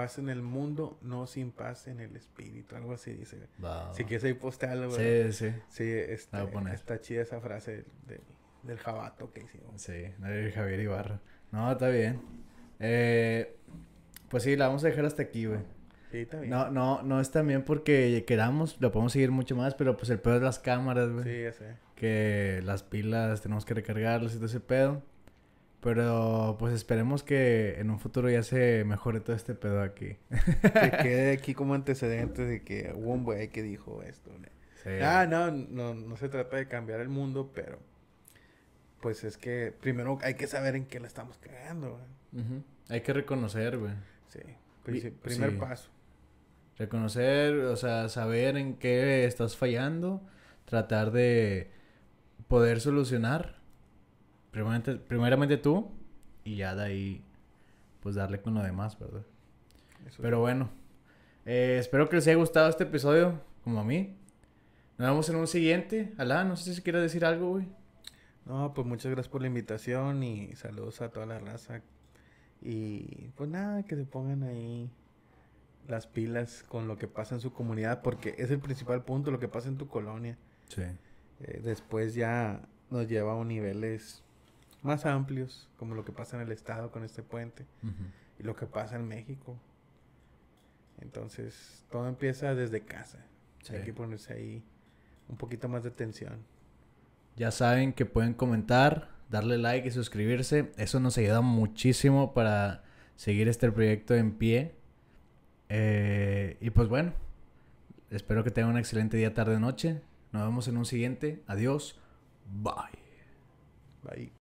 [SPEAKER 1] paz en el mundo, no sin paz en el espíritu. Algo así dice. Si quieres ahí postearlo, Sí, sí. Sí, este, está, chida esa frase del, del jabato que hicimos.
[SPEAKER 2] Sí, de Javier Ibarra. No, está bien. Eh, pues sí, la vamos a dejar hasta aquí, güey. Sí, está bien. No, no, no es también porque queramos, lo podemos seguir mucho más, pero pues el pedo es las cámaras, güey. Sí, sí Que las pilas tenemos que recargarlas y todo ese pedo. Pero pues esperemos que en un futuro ya se mejore todo este pedo
[SPEAKER 1] aquí. que quede aquí como antecedentes de que hubo un güey que dijo esto. Ah, no, no, no se trata de cambiar el mundo, pero pues es que primero hay que saber en qué la estamos cagando. güey.
[SPEAKER 2] Hay que reconocer, güey. Sí, primer paso. Reconocer, o sea, saber en qué estás fallando, tratar de poder solucionar Primeramente, tú y ya de ahí pues darle con lo demás, ¿verdad? Pero bueno, eh, espero que les haya gustado este episodio, como a mí.
[SPEAKER 1] Nos vemos en un siguiente. Alá, no sé si quieres decir algo, güey. No, pues muchas gracias por la invitación y saludos a toda la raza. Y pues nada, que se pongan ahí las pilas con lo que pasa en su comunidad, porque es el principal punto, lo que pasa en tu colonia. Sí. Eh, después ya nos lleva a niveles más amplios, como lo que pasa en el Estado con este puente y lo que pasa en México. Entonces, todo empieza desde casa. Hay que ponerse ahí un poquito más de tensión
[SPEAKER 2] Ya saben que pueden comentar, darle like y suscribirse. Eso nos ayuda muchísimo para seguir este proyecto en pie. Eh, y pues bueno, espero que tengan un excelente día, tarde, noche. Nos vemos en un siguiente. Adiós. Bye. Bye.